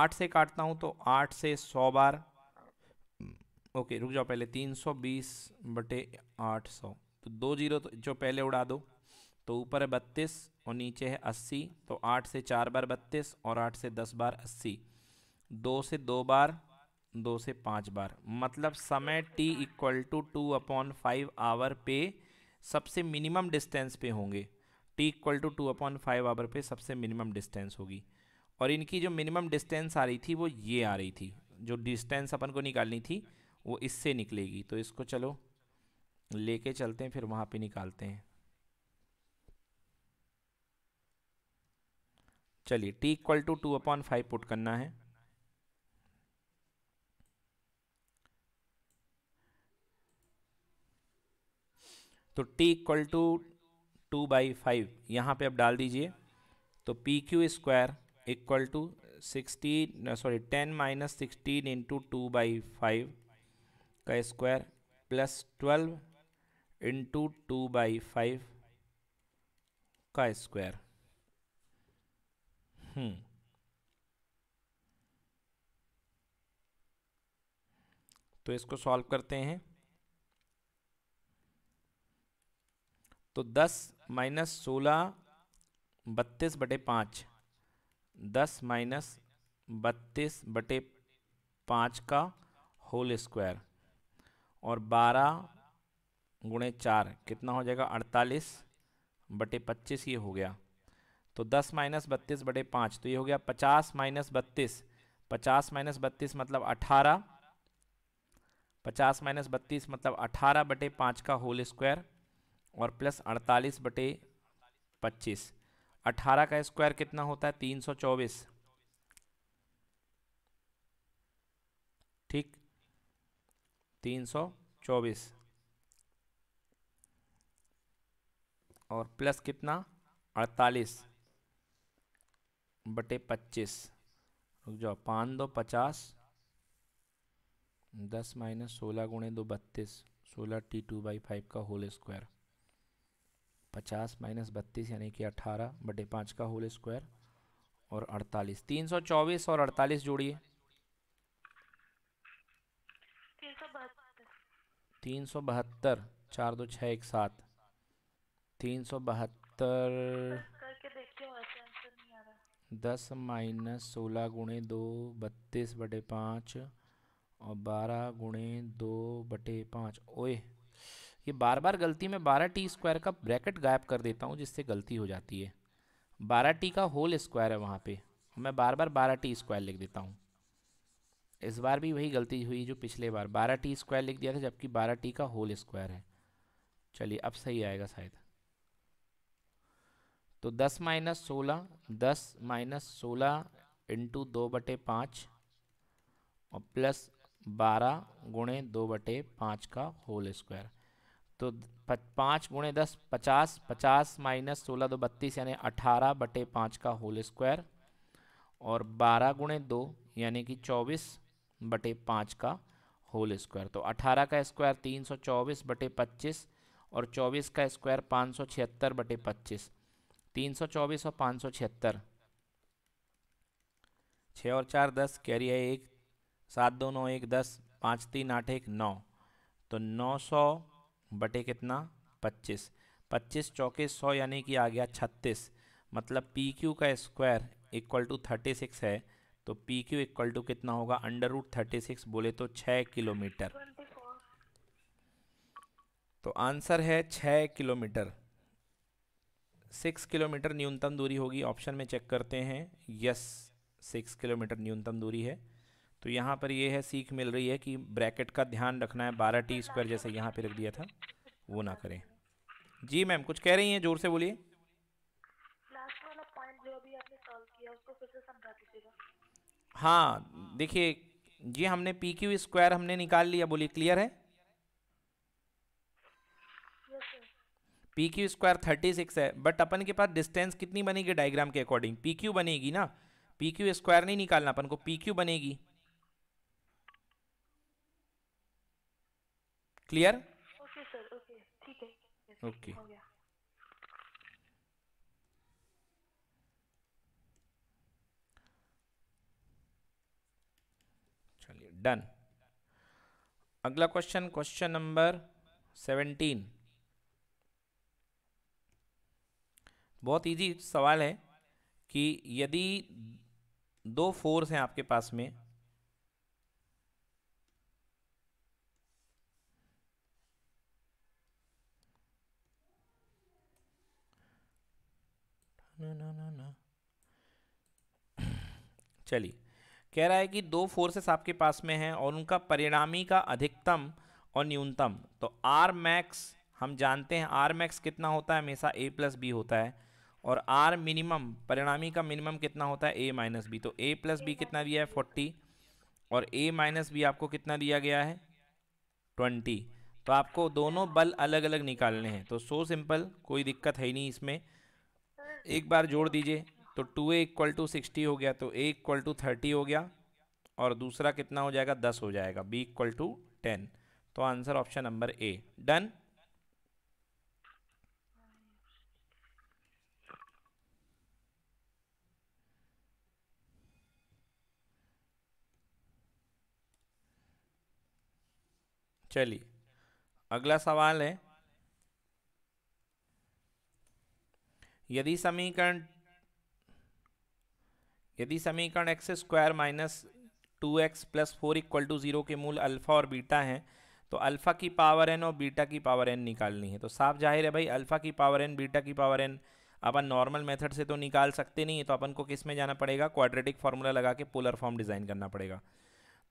आठ से काटता हूँ तो आठ से सौ बार ओके रुक जाओ पहले तीन सौ बीस बटे आठ सौ तो दो जीरो तो जो पहले उड़ा दो तो ऊपर है बत्तीस और नीचे है अस्सी तो आठ से चार बार बत्तीस और आठ से दस बार अस्सी दो से दो बार दो से पाँच बार मतलब समय t equal to two upon five hour पे सबसे मिनिमम डिस्टेंस पे होंगे t equal to two upon five hour पे सबसे मिनिमम डिस्टेंस होगी और इनकी जो मिनिमम डिस्टेंस आ रही थी वो ये आ रही थी जो डिस्टेंस अपन को निकालनी थी वो इससे निकलेगी तो इसको चलो लेके चलते हैं फिर वहाँ पे निकालते हैं चलिए t equal to two upon five put करना है तो t equal to two by five यहाँ पर आप डाल दीजिए तो p q square equal to sixteen sorry ten minus sixteen into two by five का square plus twelve into two by five का स्क्वायर हम्म तो इसको सॉल्व करते हैं तो दस माइनस सोलह बत्तीस बटे पाँच दस माइनस बत्तीस बटे पाँच का होल स्क्वायर और बारह गुणे चार कितना हो जाएगा अड़तालीस बटे पच्चीस ये हो गया तो दस माइनस बत्तीस बटे पाँच तो ये हो गया पचास माइनस बत्तीस पचास माइनस बत्तीस मतलब अठारह पचास माइनस बत्तीस मतलब अठारह बटे पाँच का होल स्क्वायर और प्लस अड़तालीस बटे पच्चीस अठारह का स्क्वायर कितना होता है तीन सौ चौबीस ठीक तीन सौ चौबीस और प्लस कितना अड़तालीस बटे पच्चीस रुक जाओ पाँच दो पचास दस माइनस सोलह गुणे दो बत्तीस सोलह टी टू बाई फाइव का होल स्क्वायर पचास माइनस बत्तीस यानी कि अठारह बटे पाँच का होल स्क्वायर और अड़तालीस तीन सौ चौबीस और अड़तालीस जोड़िए तीन सौ बहत्तर चार दो छः एक सात तीन सौ बहत्तर दस माइनस सोलह गुणे दो बत्तीस बटे पाँच और बारह गुणे दो बटे पाँच ओए ये बार बार गलती में बारह टी स्क्वायर का ब्रैकेट गायब कर देता हूँ जिससे गलती हो जाती है बारह टी का होल स्क्वायर है वहाँ पे मैं बार बार बारह टी स्क्वायर लिख देता हूँ इस बार भी वही गलती हुई जो पिछले बार बारह टी स्क्वायर लिख दिया था जबकि बारह टी का होल स्क्वायर है चलिए अब सही आएगा शायद तो दस माइनस सोलह दस माइनस सोलह इंटू दो बटे पाँच और प्लस बारह गुणे दो बटे पाँच का होल स्क्वायर तो पाँच गुणे दस पचास पचास माइनस सोलह दो बत्तीस यानी अठारह बटे पाँच का होल स्क्वायर और बारह गुणे दो यानी कि चौबीस बटे पाँच का होल स्क्वायर तो 18 का स्क्वायर 324 बटे 25 और 24 का स्क्वायर 576 बटे सौ चौबीस और पाँच छिहत्तर छः और चार दस कैरी है एक सात दो नौ एक दस पाँच तीन आठ एक नौ तो नौ सौ बटे कितना पच्चीस पच्चीस चौके सौ यानी कि आ गया छत्तीस मतलब पी क्यू का square equal to thirty six है तो पी क्यू इक्वल टू कितना होगा अंडर रूट थर्टी सिक्स बोले तो छः किलोमीटर तो आंसर है छः किलोमीटर सिक्स किलोमीटर न्यूनतम दूरी होगी ऑप्शन में चेक करते हैं यस सिक्स किलोमीटर न्यूनतम दूरी है तो यहाँ पर यह है सीख मिल रही है कि ब्रैकेट का ध्यान रखना है बारह टी स्क्वायर जैसे यहाँ पर रख दिया था वो ना करें जी मैम कुछ कह रही हैं ज़ोर से बोलिए हाँ देखिए जी हमने पी क्यू स्क्वायर हमने निकाल लिया बोलिए क्लियर है p q square thirty six है बट अपन के पास डिस्टेंस कितनी बनेगी डायग्राम के अकॉर्डिंग पी क्यू बनेगी ना पी क्यू स्क्वायर नहीं निकालना अपन को पी क्यू बनेगी क्लियर ओके सर ओके ठीक है ओके डन अगला क्वेश्चन क्वेश्चन नंबर सेवेंटीन बहुत इजी सवाल है कि यदि दो फोर्स हैं आपके पास में (coughs) चलिए कह रहा है कि दो फोर्सेस आपके पास में हैं और उनका परिणामी का अधिकतम और न्यूनतम तो आर मैक्स हम जानते हैं आर मैक्स कितना होता है हमेशा ए प्लस बी होता है और आर मिनिमम परिणामी का मिनिमम कितना होता है ए माइनस बी तो ए प्लस बी कितना दिया है फोर्टी और ए माइनस बी आपको कितना दिया गया है ट्वेंटी तो आपको दोनों बल अलग अलग निकालने हैं तो सो सिंपल कोई दिक्कत है ही नहीं इसमें एक बार जोड़ दीजिए तो two a equal to sixty हो गया तो ए इक्वल टू थर्टी हो गया और दूसरा कितना हो जाएगा दस हो जाएगा बी इक्वल टू टेन तो answer option number A done चलिए अगला सवाल है यदि समीकरण यदि समीकरण x square minus two x plus four equal to zero के मूल अल्फ़ा और बीटा हैं तो अल्फ़ा की पावर एन और बीटा की पावर एन निकालनी है तो साफ जाहिर है भाई अल्फ़ा की पावर एन बीटा की पावर एन अपन नॉर्मल मेथड से तो निकाल सकते नहीं है तो अपन को किस में जाना पड़ेगा क्वाड्रेटिक फार्मूला लगा के पोलर फॉर्म डिज़ाइन करना पड़ेगा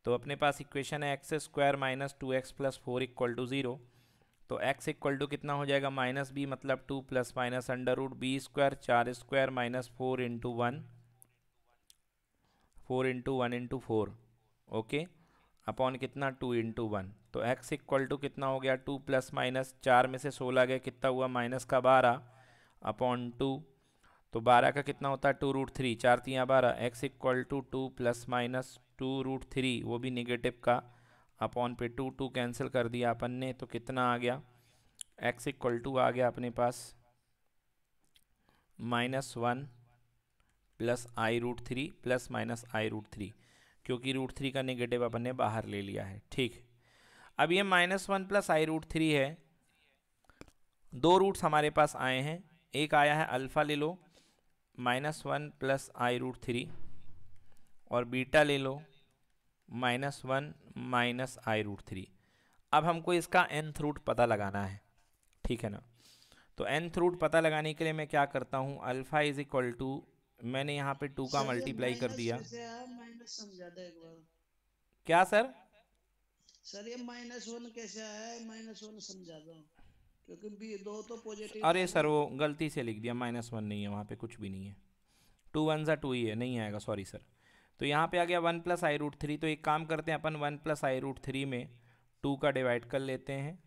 तो अपने पास इक्वेशन है x square minus two x plus four equal to zero तो एक्स इक्वल टू कितना हो जाएगा माइनस बी मतलब two plus minus under root b square चार square minus four into one four into one into four okay upon कितना टू इंटू वन तो एक्स इक्वल टू कितना हो गया टू प्लस माइनस चार में से सोलह गया कितना हुआ माइनस का बारह अपॉन टू तो बारह का कितना होता है टू रूट थ्री चार तीन बारह x equal to two plus minus two root three वो भी निगेटिव का अपॉन पे टू टू कैंसिल कर दिया अपन ने तो कितना आ गया एक्स इक्वल टू आ गया अपने पास minus one plus i root three plus minus i root three क्योंकि रूट थ्री का नेगेटिव अपन ने बाहर ले लिया है ठीक अब ये minus one plus i root three है दो रूट्स हमारे पास आए हैं एक आया है अल्फ़ा ले लो minus one plus i root three और बीटा ले लो minus one minus i root three अब हमको इसका एंथ रूट पता लगाना है ठीक है ना तो एंथ रूट पता लगाने के लिए मैं क्या करता हूँ अल्फ़ा इज़ इक्वल टू मैंने यहाँ पे टू का मल्टीप्लाई कर दिया क्या सर सर ये माइनस वन कैसे है माइनस वन समझा दो क्योंकि बी दो तो पॉजिटिव अरे सर वो गलती से लिख दिया माइनस वन नहीं है वहाँ पे कुछ भी नहीं है टू वन सा टू ही है नहीं आएगा सॉरी सर तो यहाँ पे आ गया one plus i root three तो एक काम करते हैं अपन one plus i root three में टू का डिवाइड कर लेते हैं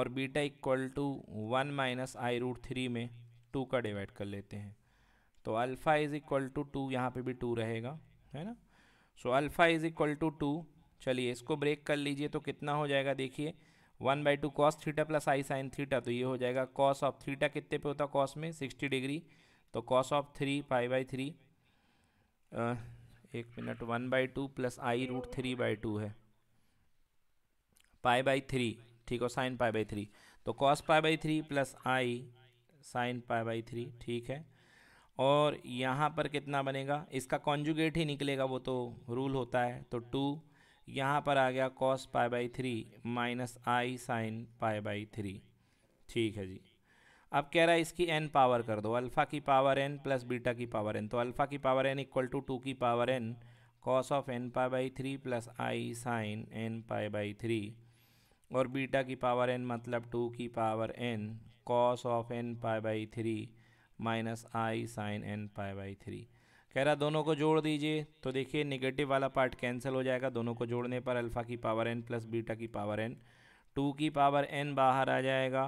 और beta equal to one minus i root three में टू का डिवाइड कर लेते हैं तो alpha is equal to two यहाँ पर भी टू रहेगा है ना so alpha is equal to two चलिए इसको ब्रेक कर लीजिए तो कितना हो जाएगा देखिए one by two cos theta plus i sine theta तो ये हो जाएगा कॉस ऑफ थीटा कितने पे होता कॉस में सिक्सटी डिग्री तो cos of three five by three एक मिनट one by two plus i root three by two है पाई बाई थ्री ठीक हो साइन पाई बाई थ्री तो cos pi by three plus i sine pi by three ठीक है और यहाँ पर कितना बनेगा इसका कॉन्जुगेट ही निकलेगा वो तो रूल होता है तो टू यहाँ पर आ गया cos pi by three minus i sine pi by three ठीक है जी अब कह रहा है इसकी एन पावर कर दो अल्फ़ा की पावर एन प्लस बीटा की पावर एन तो अल्फ़ा की power n equal to two की power n cos of n pi by three plus i sine n pi by three और बीटा की पावर एन मतलब टू की power n cos of n pi by three minus i sine n pi by three कह रहा दोनों को जोड़ दीजिए तो देखिए निगेटिव वाला पार्ट कैंसिल हो जाएगा दोनों को जोड़ने पर अल्फ़ा की पावर एन प्लस बीटा की पावर एन टू की पावर एन बाहर आ जाएगा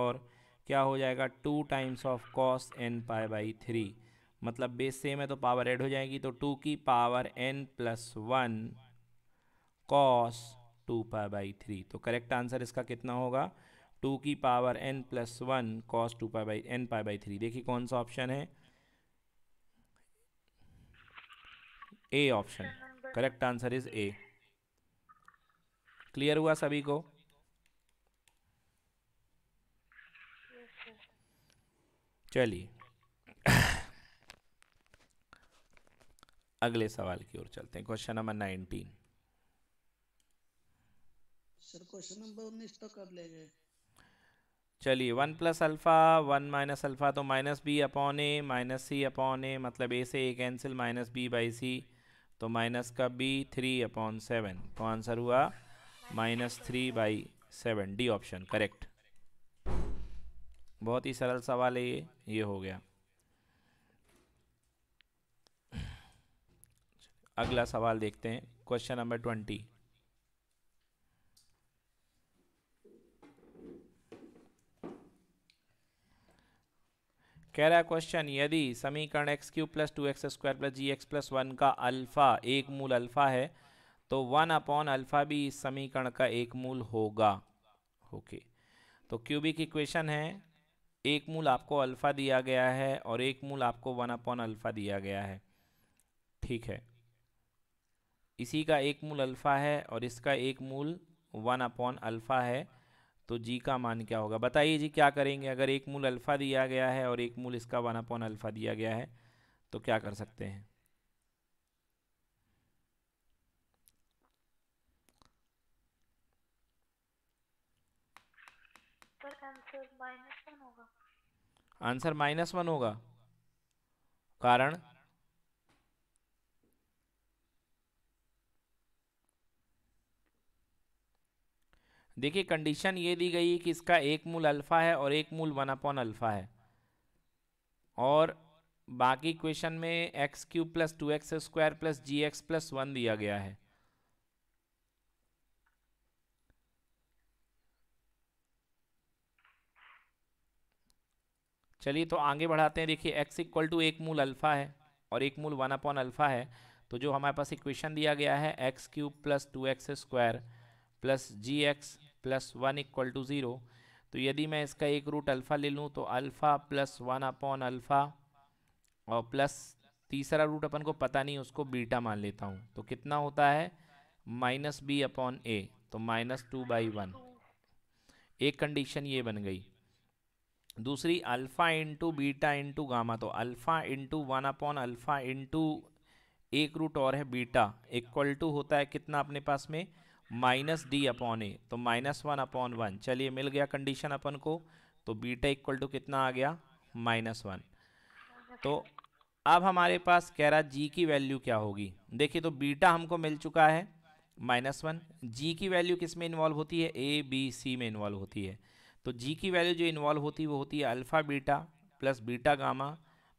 और क्या हो जाएगा two times of cos n pi by three मतलब बेस सेम है तो पावर एड हो जाएगी तो टू की power n plus one cos two pi by three तो करेक्ट आंसर इसका कितना होगा टू की power n plus one cos two pi by n pi by three देखिए कौन सा ऑप्शन है A option correct answer is A clear हुआ सभी को चलिए अगले सवाल की ओर चलते हैं question number nineteen sir question number उन्नीस तो कर लेंगे चलिए one plus alpha one minus alpha तो minus b upon a minus c upon a मतलब ए से a cancel minus b by c तो माइनस का बी थ्री अपॉन सेवन तो आंसर हुआ minus three by seven D option correct बहुत ही सरल सवाल है ये ये हो गया अगला सवाल देखते हैं क्वेश्चन नंबर ट्वेंटी कह रहा है क्वेश्चन यदि समीकरण x q plus two x square plus g x plus one का अल्फ़ा एक मूल अल्फ़ा है तो वन अपॉन अल्फ़ा भी इस समीकरण का एक मूल होगा ओके तो क्यूबिक इक्वेशन है एक मूल आपको अल्फ़ा दिया गया है और एक मूल आपको वन अपॉन अल्फ़ा दिया गया है ठीक है इसी का एक मूल अल्फ़ा है और इसका एक मूल वन अपॉन अल्फ़ा है तो जी का मान क्या होगा बताइए जी क्या करेंगे अगर एक मूल अल्फ़ा दिया गया है और एक मूल इसका वन अपॉन अल्फ़ा दिया गया है तो क्या कर सकते हैं आंसर माइनस वन होगा कारण देखिए कंडीशन ये दी गई कि इसका एक मूल अल्फ़ा है और एक मूल वन अपॉन अल्फ़ा है और बाकी क्वेश्चन में x cube plus two x square plus g x plus one दिया गया है चलिए तो आगे बढ़ाते हैं देखिए एक्स इक्वल टू एक मूल अल्फ़ा है और एक मूल वन अपॉन अल्फ़ा है तो जो हमारे पास इक्वेशन दिया गया है x cube plus two x square plus g x plus one equal to zero तो यदि मैं इसका एक रूट अल्फ़ा ले लूँ तो alpha plus one upon alpha और प्लस तीसरा रूट अपन को पता नहीं उसको बीटा मान लेता हूँ तो कितना होता है माइनस बी अपॉन ए तो माइनस टू बाई वन एक कंडीशन ये बन गई दूसरी alpha into beta into gamma तो alpha into one upon alpha into एक रूट और है बीटा इक्वल टू होता है कितना अपने पास में माइनस डी अपॉन ए तो माइनस वन अपॉन वन चलिए मिल गया कंडीशन अपन को तो बीटा इक्वल टू कितना आ गया माइनस वन तो अब हमारे पास कह रहा जी की वैल्यू क्या होगी देखिए तो बीटा हमको मिल चुका है माइनस वन जी की वैल्यू किस में इन्वॉल्व होती है ए बी सी में इन्वॉल्व होती है तो जी की वैल्यू जो इन्वॉल्व होती है वो होती है alpha beta plus beta gamma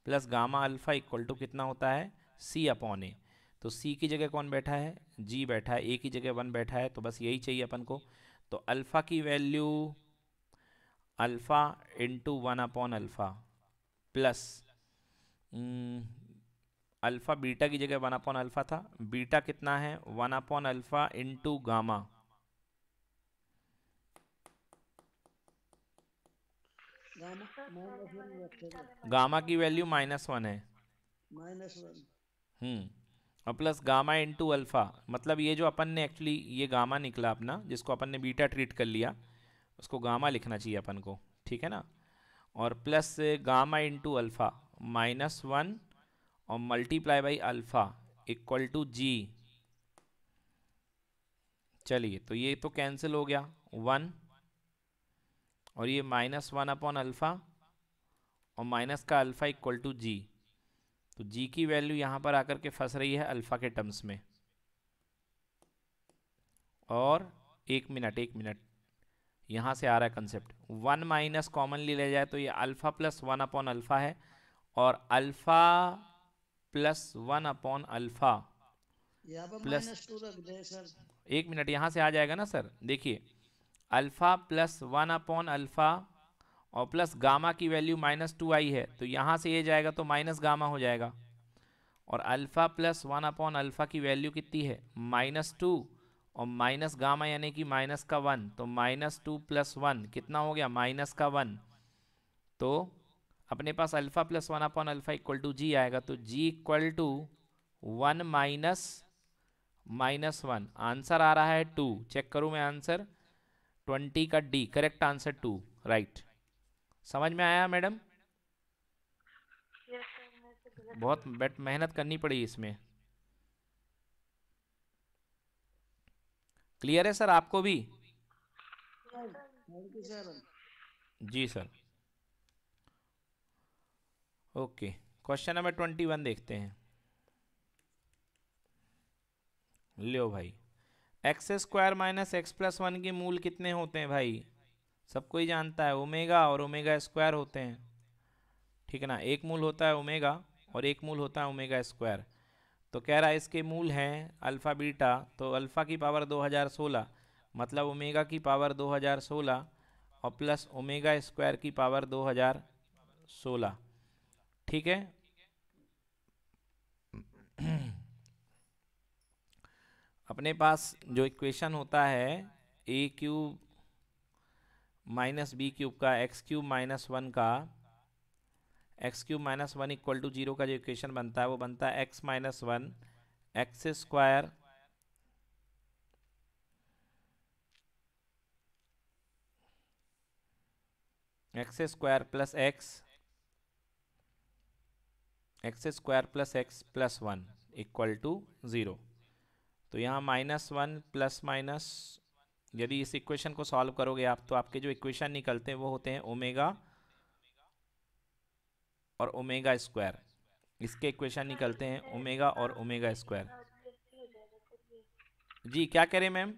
plus gamma alpha equal to कितना होता है सी अपॉन ए तो सी की जगह कौन बैठा है जी बैठा है ए की जगह वन बैठा है तो बस यही चाहिए अपन को तो अल्फ़ा की value alpha into one upon alpha plus hmm, alpha beta की जगह वन अपॉन अल्फ़ा था बीटा कितना है one upon alpha into gamma gamma की वैल्यू माइनस वन है माइनस वन हम्म और प्लस गामा इंटू अल्फ़ा मतलब ये जो अपन ने एक्चुअली ये गामा निकला अपना जिसको अपन ने बीटा ट्रीट कर लिया उसको गामा लिखना चाहिए अपन को ठीक है ना और plus gamma into alpha minus one और multiply by alpha equal to g चलिए तो ये तो कैंसिल हो गया वन और ये माइनस वन अपॉन अल्फ़ा और माइनस का अल्फ़ा इक्वल टू जी तो जी की वैल्यू यहाँ पर आकर के फंस रही है अल्फ़ा के टर्म्स में और एक मिनट एक मिनट यहाँ से आ रहा है कंसेप्ट वन माइनस कॉमनली ले जाए तो ये alpha plus one upon alpha है और alpha plus one upon alpha plus एक मिनट यहाँ से आ जाएगा ना सर देखिए alpha plus one upon alpha और प्लस गामा की वैल्यू माइनस टू आई है तो यहाँ से ये जाएगा तो माइनस गामा हो जाएगा और alpha plus one upon alpha की वैल्यू कितनी है माइनस टू और माइनस गामा यानी कि माइनस का वन तो माइनस टू प्लस वन कितना हो गया माइनस का वन तो अपने पास alpha plus one upon alpha equal to g आएगा तो g equal to one minus minus one answer आ रहा है टू चेक करूँ मैं आंसर ट्वेंटी का D correct answer two right समझ में आया मैडम बहुत बेट मेहनत करनी पड़ी इसमें क्लियर है सर आपको भी जी sir okay question number twenty one देखते हैं लियो भाई x square minus x plus one के मूल कितने होते हैं भाई सब कोई जानता है ओमेगा और ओमेगा स्क्वायर होते हैं ठीक है ना एक मूल होता है ओमेगा और एक मूल होता है ओमेगा स्क्वायर तो कह रहा है इसके मूल हैं अल्फ़ा बीटा तो अल्फ़ा की पावर 2016 मतलब ओमेगा की पावर 2016 और प्लस ओमेगा स्क्वायर की पावर 2016 ठीक है अपने पास जो इक्वेशन होता है a cube minus b cube का एक्स क्यूब माइनस वन का x cube minus one equal to zero का जो इक्वेशन बनता है वो बनता है x minus one x square x square plus x x square plus x plus one equal to zero तो यहाँ माइनस वन प्लस माइनस यदि इस इक्वेशन को सॉल्व करोगे आप तो आपके जो इक्वेशन निकलते हैं वो होते हैं ओमेगा और ओमेगा स्क्वायर इसके इक्वेशन निकलते हैं ओमेगा और ओमेगा स्क्वायर जी क्या कह रहे मैम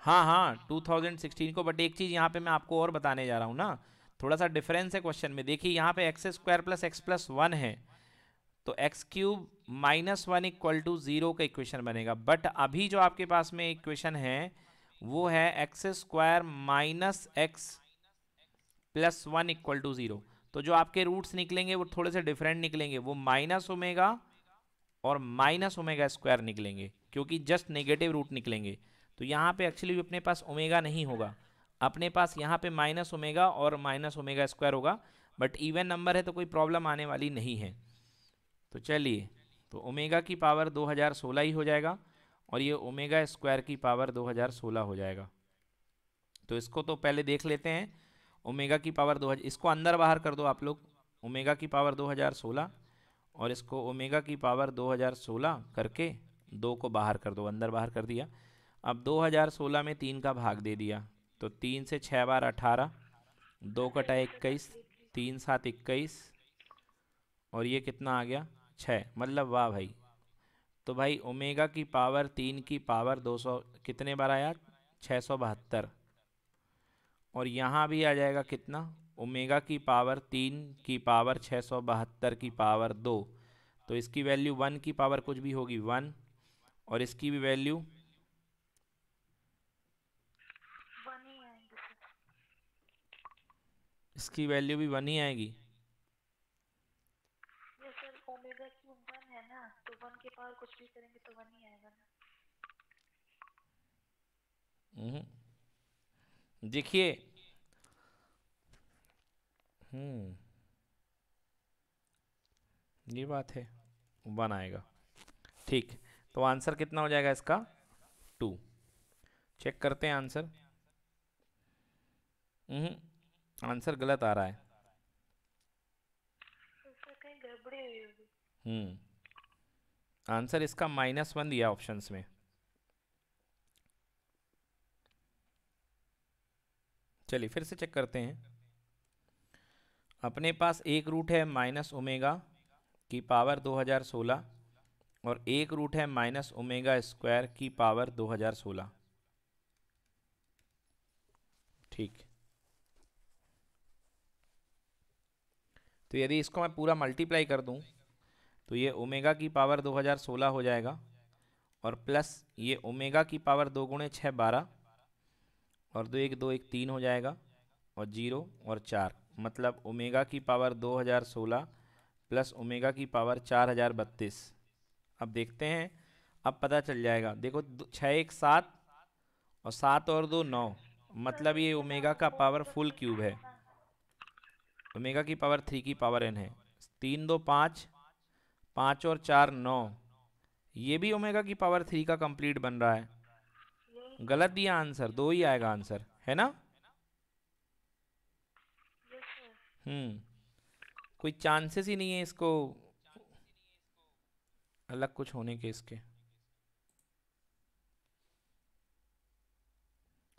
हाँ हाँ 2016 को बट एक चीज़ यहाँ पे मैं आपको और बताने जा रहा हूँ ना थोड़ा सा डिफरेंस है क्वेश्चन में देखिए यहाँ पे x square plus x plus one है तो x cube minus one equal to zero का इक्वेशन बनेगा बट अभी जो आपके पास में इक्वेशन है वो है x square minus x plus one equal to zero तो जो आपके रूट्स निकलेंगे वो थोड़े से डिफरेंट निकलेंगे वो माइनस ओमेगा और माइनस ओमेगा स्क्वायर निकलेंगे क्योंकि जस्ट नेगेटिव रूट निकलेंगे तो यहाँ पे एक्चुअली अपने पास ओमेगा नहीं होगा अपने पास यहाँ पे माइनस ओमेगा और माइनस ओमेगा स्क्वायर होगा बट इवन नंबर है तो कोई प्रॉब्लम आने वाली नहीं है तो चलिए तो ओमेगा की पावर 2016 ही हो जाएगा और ये ओमेगा स्क्वायर की पावर 2016 हो जाएगा तो इसको तो पहले देख लेते हैं ओमेगा की पावर 2000 इसको अंदर बाहर कर दो आप लोग ओमेगा की पावर 2016 और इसको ओमेगा की पावर 2016 करके दो को बाहर कर दो अंदर बाहर कर दिया अब 2016 में तीन का भाग दे दिया तो तीन से छः बार अठारह दो कटा इक्कीस तीन सात इक्कीस और ये कितना आ गया छः मतलब वाह भाई तो भाई ओमेगा की पावर तीन की पावर दो सौ कितने बार आया छः सौ बहत्तर और यहाँ भी आ जाएगा कितना ओमेगा की पावर तीन की पावर छः सौ बहत्तर की पावर दो तो इसकी वैल्यू वन की पावर कुछ भी होगी वन और इसकी भी वैल्यू इसकी वैल्यू भी वन ही आएगी कुछ भी करेंगे तो वन ही आएगा ना हम्म। देखिए हम्म ये बात है वन आएगा ठीक तो आंसर कितना हो जाएगा इसका टू चेक करते हैं आंसर हम्म आंसर गलत आ रहा है तो हम्म आंसर इसका माइनस वन दिया ऑप्शंस में चलिए फिर से चेक करते हैं अपने पास एक रूट है माइनस ओमेगा की पावर 2016 और एक रूट है माइनस ओमेगा स्क्वायर की पावर 2016 ठीक तो यदि इसको मैं पूरा मल्टीप्लाई कर दूं तो ये ओमेगा की पावर 2016 हो जाएगा और प्लस ये ओमेगा की पावर दो गुणे छः बारह और दो एक दो एक तीन हो जाएगा और जीरो और चार मतलब ओमेगा की पावर 2016 प्लस ओमेगा की पावर चार हज़ार बत्तीस अब देखते हैं अब पता चल जाएगा देखो छः एक सात और सात और दो नौ मतलब ये ओमेगा का पावर फुल क्यूब है ओमेगा की पावर थ्री की पावर एन है तीन दो पाँच पाँच और चार नौ ये भी ओमेगा की पावर थ्री का कंप्लीट बन रहा है गलत दिया आंसर दो ही आएगा आंसर है ना हम्म कोई चांसेस ही नहीं है इसको अलग कुछ होने के इसके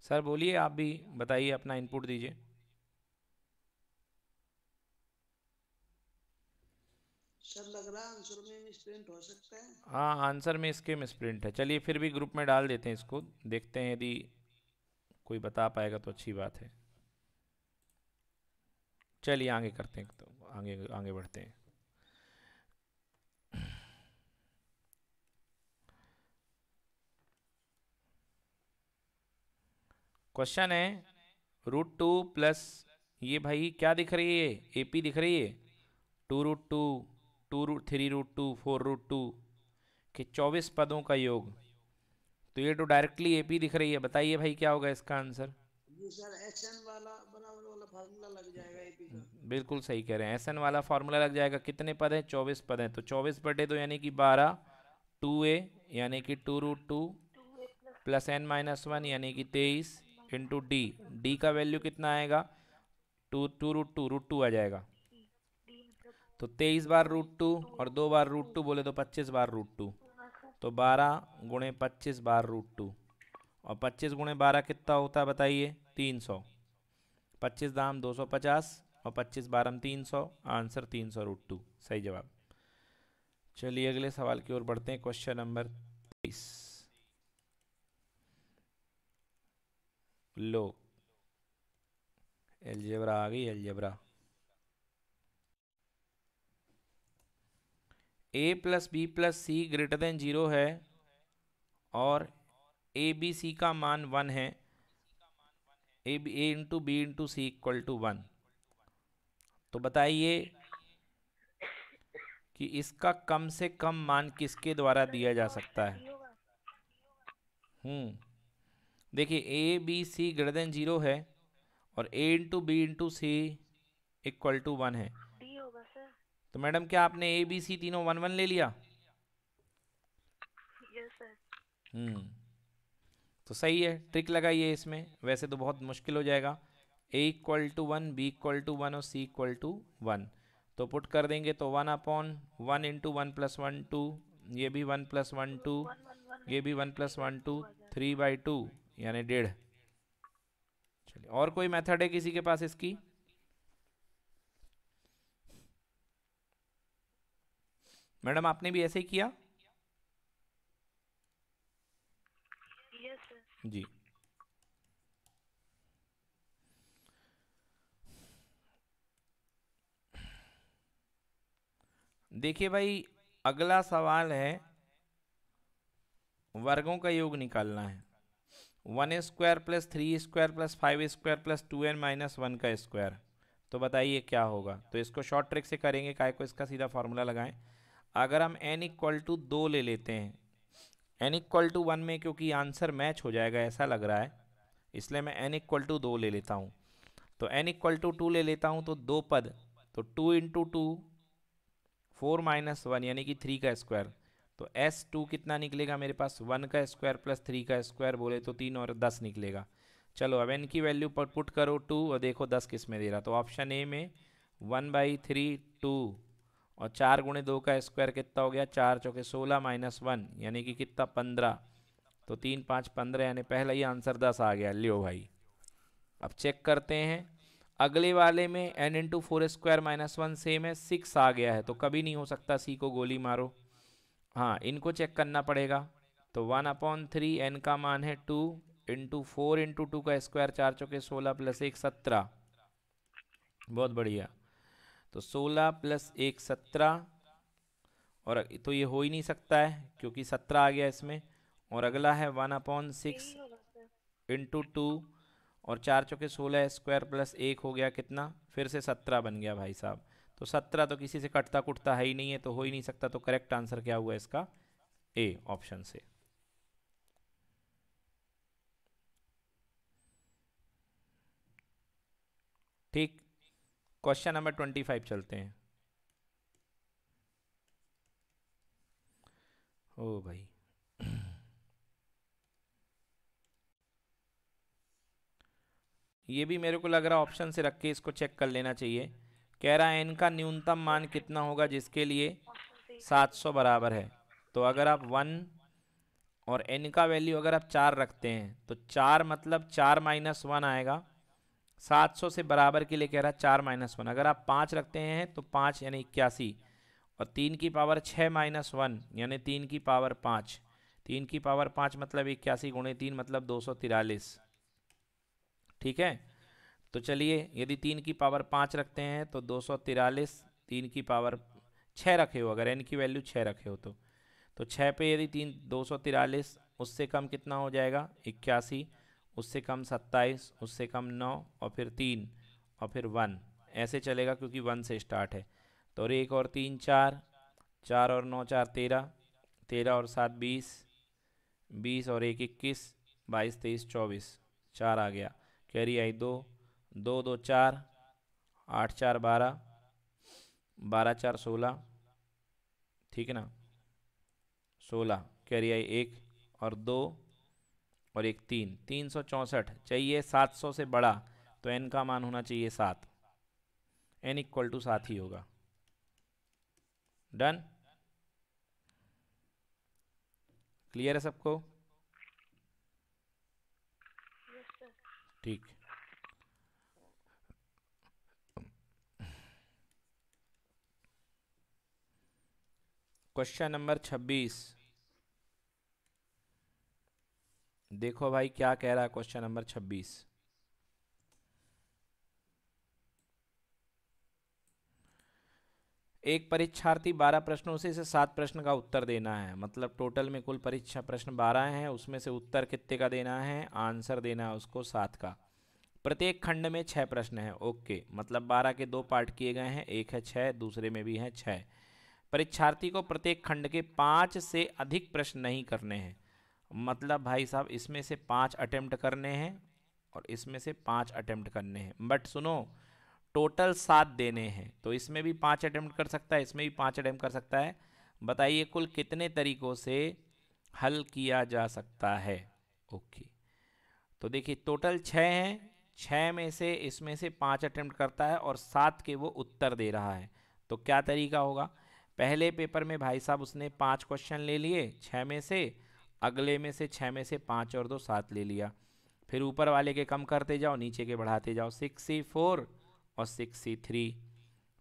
सर बोलिए आप भी बताइए अपना इनपुट दीजिए सर लग रहा आंसर में मिसप्रिंट हो सकता है हाँ आंसर में इसके मिसप्रिंट है चलिए फिर भी ग्रुप में डाल देते हैं इसको देखते हैं यदि कोई बता पाएगा तो अच्छी बात है चलिए आगे करते हैं तो आगे आगे बढ़ते हैं क्वेश्चन है रूट टू प्लस ये भाई क्या दिख रही है एपी दिख रही है two root two two root three root two four root two के चौबीस पदों का योग तो ये तो डायरेक्टली एपी दिख रही है बताइए भाई क्या होगा इसका आंसर बिल्कुल सही कह रहे हैं एस एन वाला फार्मूला लग जाएगा कितने पद हैं चौबीस पद हैं तो चौबीस बटे दो तो यानी कि बारह टू ए यानी कि two root two plus n minus one यानी कि तेईस इंटू डी डी का वैल्यू कितना आएगा two two root two root two आ जाएगा तो तेईस बार रूट टू और दो बार रूट टू बोले तो पच्चीस बार रूट टू तो बारह गुणे पच्चीस बार रूट टू और पच्चीस गुणे बारह कितना होता है बताइए तीन सौ पच्चीस दाम दो सौ पचास और पच्चीस बारह तीन सौ आंसर तीन सौ रूट टू सही जवाब चलिए अगले सवाल की ओर बढ़ते हैं क्वेश्चन नंबर तेईस लो एलजेबरा आ गई algebra a plus B plus c greater than zero है और ए बी सी का मान वन है ए b a into b into c equal to one तो बताइए कि इसका कम से कम मान किसके द्वारा दिया जा सकता है हम्म देखिए a B c greater than zero है और a into b into c equal to one है तो मैडम क्या आपने ए बी सी तीनों वन वन ले लिया हम्म तो सही है ट्रिक लगाइए इसमें वैसे तो बहुत मुश्किल हो जाएगा a equal to one b equal to one और सी इक्वल टू वन तो पुट कर देंगे तो one upon one into one plus one two ये भी वन प्लस वन टू ये भी one plus one two three by two यानी डेढ़ चलिए और कोई मेथड है किसी के पास इसकी मैडम आपने भी ऐसे ही किया जी देखिए भाई अगला सवाल है वर्गों का योग निकालना है one square plus three square plus five square plus two n minus one का स्क्वायर तो बताइए क्या होगा तो इसको शॉर्ट ट्रिक से करेंगे काय को इसका सीधा फार्मूला लगाएं अगर हम एन इक्वल टू दो ले लेते हैं एन इक्वल टू वन में क्योंकि आंसर मैच हो जाएगा ऐसा लग रहा है इसलिए मैं एन इक्वल टू दो ले लेता हूँ तो एन इक्वल टू टू ले लेता हूँ तो दो पद तो two into two four minus one यानी कि थ्री का स्क्वायर तो एस टू कितना निकलेगा मेरे पास वन का स्क्वायर प्लस थ्री का स्क्वायर बोले तो तीन और दस निकलेगा चलो अब एन की वैल्यू पर पुट करो टू और देखो दस किस में दे रहा तो ऑप्शन ए में वन बाई थ्री टू और चार गुणे दो का स्क्वायर कितना हो गया चार चौके सोलह माइनस वन यानी कि कितना पंद्रह तो तीन पाँच पंद्रह यानी पहला ही आंसर दस आ गया लियो भाई अब चेक करते हैं अगले वाले में n into four square minus one same है सिक्स आ गया है तो कभी नहीं हो सकता सी को गोली मारो हाँ इनको चेक करना पड़ेगा तो वन अपॉन थ्री एन का मान है two into four into two का स्क्वायर चार चौके सोलह प्लस एक सत्रह बहुत बढ़िया तो 16 प्लस एक सत्रह और तो ये हो ही नहीं सकता है क्योंकि सत्रह आ गया इसमें और अगला है one upon six into two और चार चौके सोलह स्क्वायर प्लस एक हो गया कितना फिर से सत्रह बन गया भाई साहब तो सत्रह तो किसी से कटता कुटता है ही नहीं है तो हो ही नहीं सकता तो करेक्ट आंसर क्या हुआ इसका ए ऑप्शन से ठीक क्वेश्चन नंबर ट्वेंटी फाइव चलते हैं ओ भाई ये भी मेरे को लग रहा ऑप्शन से रख के इसको चेक कर लेना चाहिए कह रहा है एन का न्यूनतम मान कितना होगा जिसके लिए 700 बराबर है तो अगर आप वन और एन का वैल्यू अगर आप चार रखते हैं तो चार मतलब चार माइनस वन आएगा सात सौ से बराबर के लिए कह रहा है चार माइनस वन अगर आप पाँच रखते हैं तो पाँच यानी इक्यासी और तीन की पावर छः माइनस वन यानी तीन की पावर पाँच तीन की पावर पाँच मतलब इक्यासी गुणे तीन मतलब दो सौ तिरालीस ठीक है तो चलिए यदि तीन की पावर पाँच रखते हैं तो दो सौ तिरालीस तीन की पावर छः रखे हो अगर एन की वैल्यू छः रखे हो तो तो छः पे यदि तीन दो सौ तिरालीस उससे कम कितना हो जाएगा इक्यासी उससे कम सत्ताईस उससे कम नौ और फिर तीन और फिर वन ऐसे चलेगा क्योंकि वन से स्टार्ट है तो और एक और तीन चार चार और नौ चार तेरह तेरह और सात बीस बीस और एक इक्कीस बाईस तेईस चौबीस चार आ गया कैरी आई दो दो दो चार आठ चार बारह बारह चार सोलह ठीक है ना सोलह कैरी आई एक और दो और एक तीन तीन सौ चौंसठ चाहिए सात सौ से बड़ा तो एन का मान होना चाहिए सात एन इक्वल टू सात ही होगा डन क्लियर है सबको ठीक क्वेश्चन नंबर छब्बीस देखो भाई क्या कह रहा है क्वेश्चन नंबर छब्बीस एक परीक्षार्थी बारह प्रश्नों से इसे सात प्रश्न का उत्तर देना है मतलब टोटल में कुल परीक्षा प्रश्न बारह हैं उसमें से उत्तर कितने का देना है आंसर देना है उसको सात का प्रत्येक खंड में छः प्रश्न हैं ओके मतलब बारह के दो पार्ट किए गए हैं एक है छः दूसरे में भी है छः परीक्षार्थी को प्रत्येक खंड के पाँच से अधिक प्रश्न नहीं करने हैं मतलब भाई साहब इसमें से पाँच अटैम्प्ट करने हैं और इसमें से पाँच अटैम्प्ट करने हैं बट सुनो टोटल सात देने हैं तो इसमें भी पाँच अटैम्प्ट कर सकता है इसमें भी पाँच अटैम्प्ट कर सकता है बताइए कुल कितने तरीक़ों से हल किया जा सकता है ओके तो देखिए टोटल छः हैं छः में से इसमें से पाँच अटैम्प्ट करता है और सात के वो उत्तर दे रहा है तो क्या तरीका होगा पहले पेपर में भाई साहब उसने पाँच क्वेश्चन ले लिए छः में से अगले में से छः में से पाँच और दो सात ले लिया फिर ऊपर वाले के कम करते जाओ नीचे के बढ़ाते जाओ सिक्स सी फोर और सिक्स सी थ्री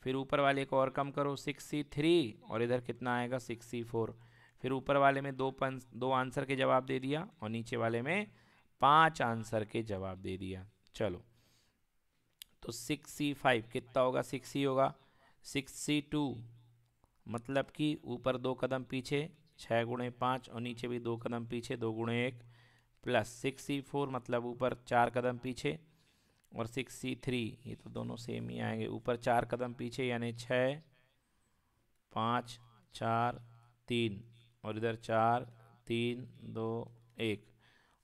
फिर ऊपर वाले को और कम करो सिक्स सी थ्री और इधर कितना आएगा सिक्स सी फोर फिर ऊपर वाले में दो पं दो आंसर के जवाब दे दिया और नीचे वाले में पांच आंसर के जवाब दे दिया चलो तो सिक्स सी फाइव कितना होगा सिक्स सी होगा सिक्स सी टू मतलब कि ऊपर दो कदम पीछे छः गुणे पाँच और नीचे भी दो कदम पीछे दो गुणे एक प्लस सिक्स सी फोर मतलब ऊपर चार कदम पीछे और सिक्स सी थ्री ये तो दोनों सेम ही आएंगे ऊपर चार कदम पीछे यानी छः पाँच चार तीन और इधर चार तीन दो एक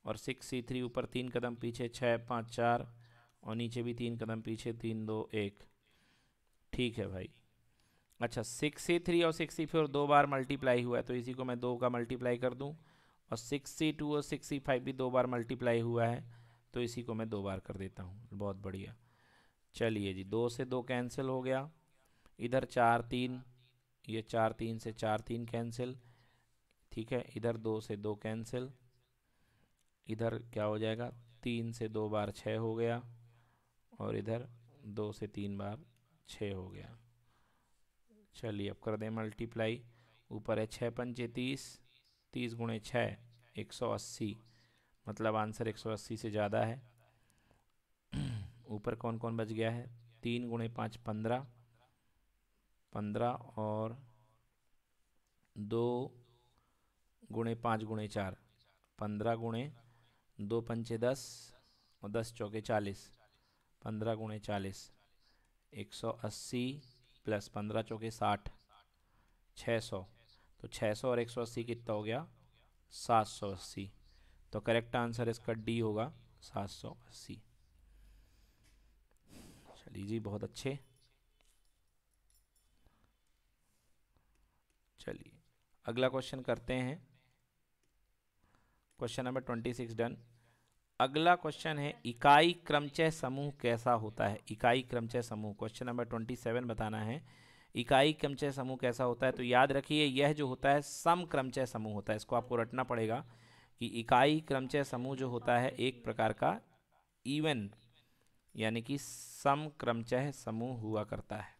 और सिक्स सी थ्री ऊपर तीन कदम पीछे छः पाँच चार और नीचे भी तीन कदम पीछे तीन दो एक ठीक है भाई अच्छा सिक्स सी थ्री और सिक्स सी फोर दो बार मल्टीप्लाई हुआ है तो इसी को मैं दो का मल्टीप्लाई कर दूँ और सिक्स सी टू और सिक्स सी फाइव भी दो बार मल्टीप्लाई हुआ है तो इसी को मैं दो बार कर देता हूँ बहुत बढ़िया चलिए जी दो से दो कैंसिल हो गया इधर चार तीन ये चार तीन से चार तीन कैंसिल ठीक है इधर दो से दो कैंसिल इधर क्या हो जाएगा तीन से दो बार छः हो गया और इधर दो से तीन बार छः हो गया चलिए अब कर दें मल्टीप्लाई ऊपर है छः पंचे तीस तीस गुणे छः एक सौ अस्सी मतलब आंसर एक सौ अस्सी से ज़्यादा है (clears throat) ऊपर कौन कौन बच गया है तीन गुणे पाँच पंद्रह पंद्रह और दो गुणे पाँच गुणे चार पंद्रह गुणे दो पंचे दस और दस चौके चालीस पंद्रह गुणे चालीस एक सौ अस्सी प्लस पंद्रह चौके साठ छः सौ तो छः सौ और एक सौ अस्सी कितना हो गया सात सौ अस्सी तो करेक्ट आंसर इसका डी होगा सात सौ अस्सी चलिए जी बहुत अच्छे चलिए अगला क्वेश्चन करते हैं question number twenty six done अगला क्वेश्चन है इकाई क्रमचय समूह कैसा होता है इकाई क्रमचय समूह क्वेश्चन नंबर ट्वेंटी सेवन बताना है इकाई क्रमचय समूह कैसा होता है तो याद रखिए यह जो होता है सम क्रमचय समूह होता है इसको आपको रटना पड़ेगा कि इकाई क्रमचय समूह जो होता है एक प्रकार का इवन यानी कि सम क्रमचय समूह हुआ करता है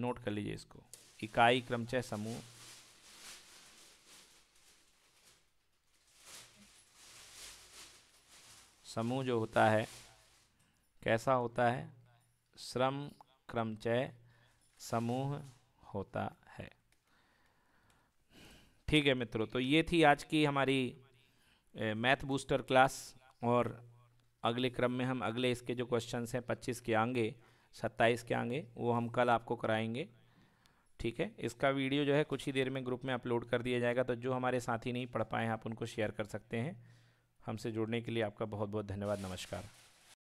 नोट कर लीजिए इसको इकाई क्रमचय समूह समूह जो होता है कैसा होता है श्रम क्रमचय समूह होता है ठीक है मित्रों तो ये थी आज की हमारी मैथ बूस्टर क्लास और अगले क्रम में हम अगले इसके जो क्वेश्चंस हैं 25 के आगे 27 के आगे वो हम कल आपको कराएंगे ठीक है इसका वीडियो जो है कुछ ही देर में ग्रुप में अपलोड कर दिया जाएगा तो जो हमारे साथी नहीं पढ़ पाए हैं आप उनको शेयर कर सकते हैं हमसे जुड़ने के लिए आपका बहुत बहुत धन्यवाद नमस्कार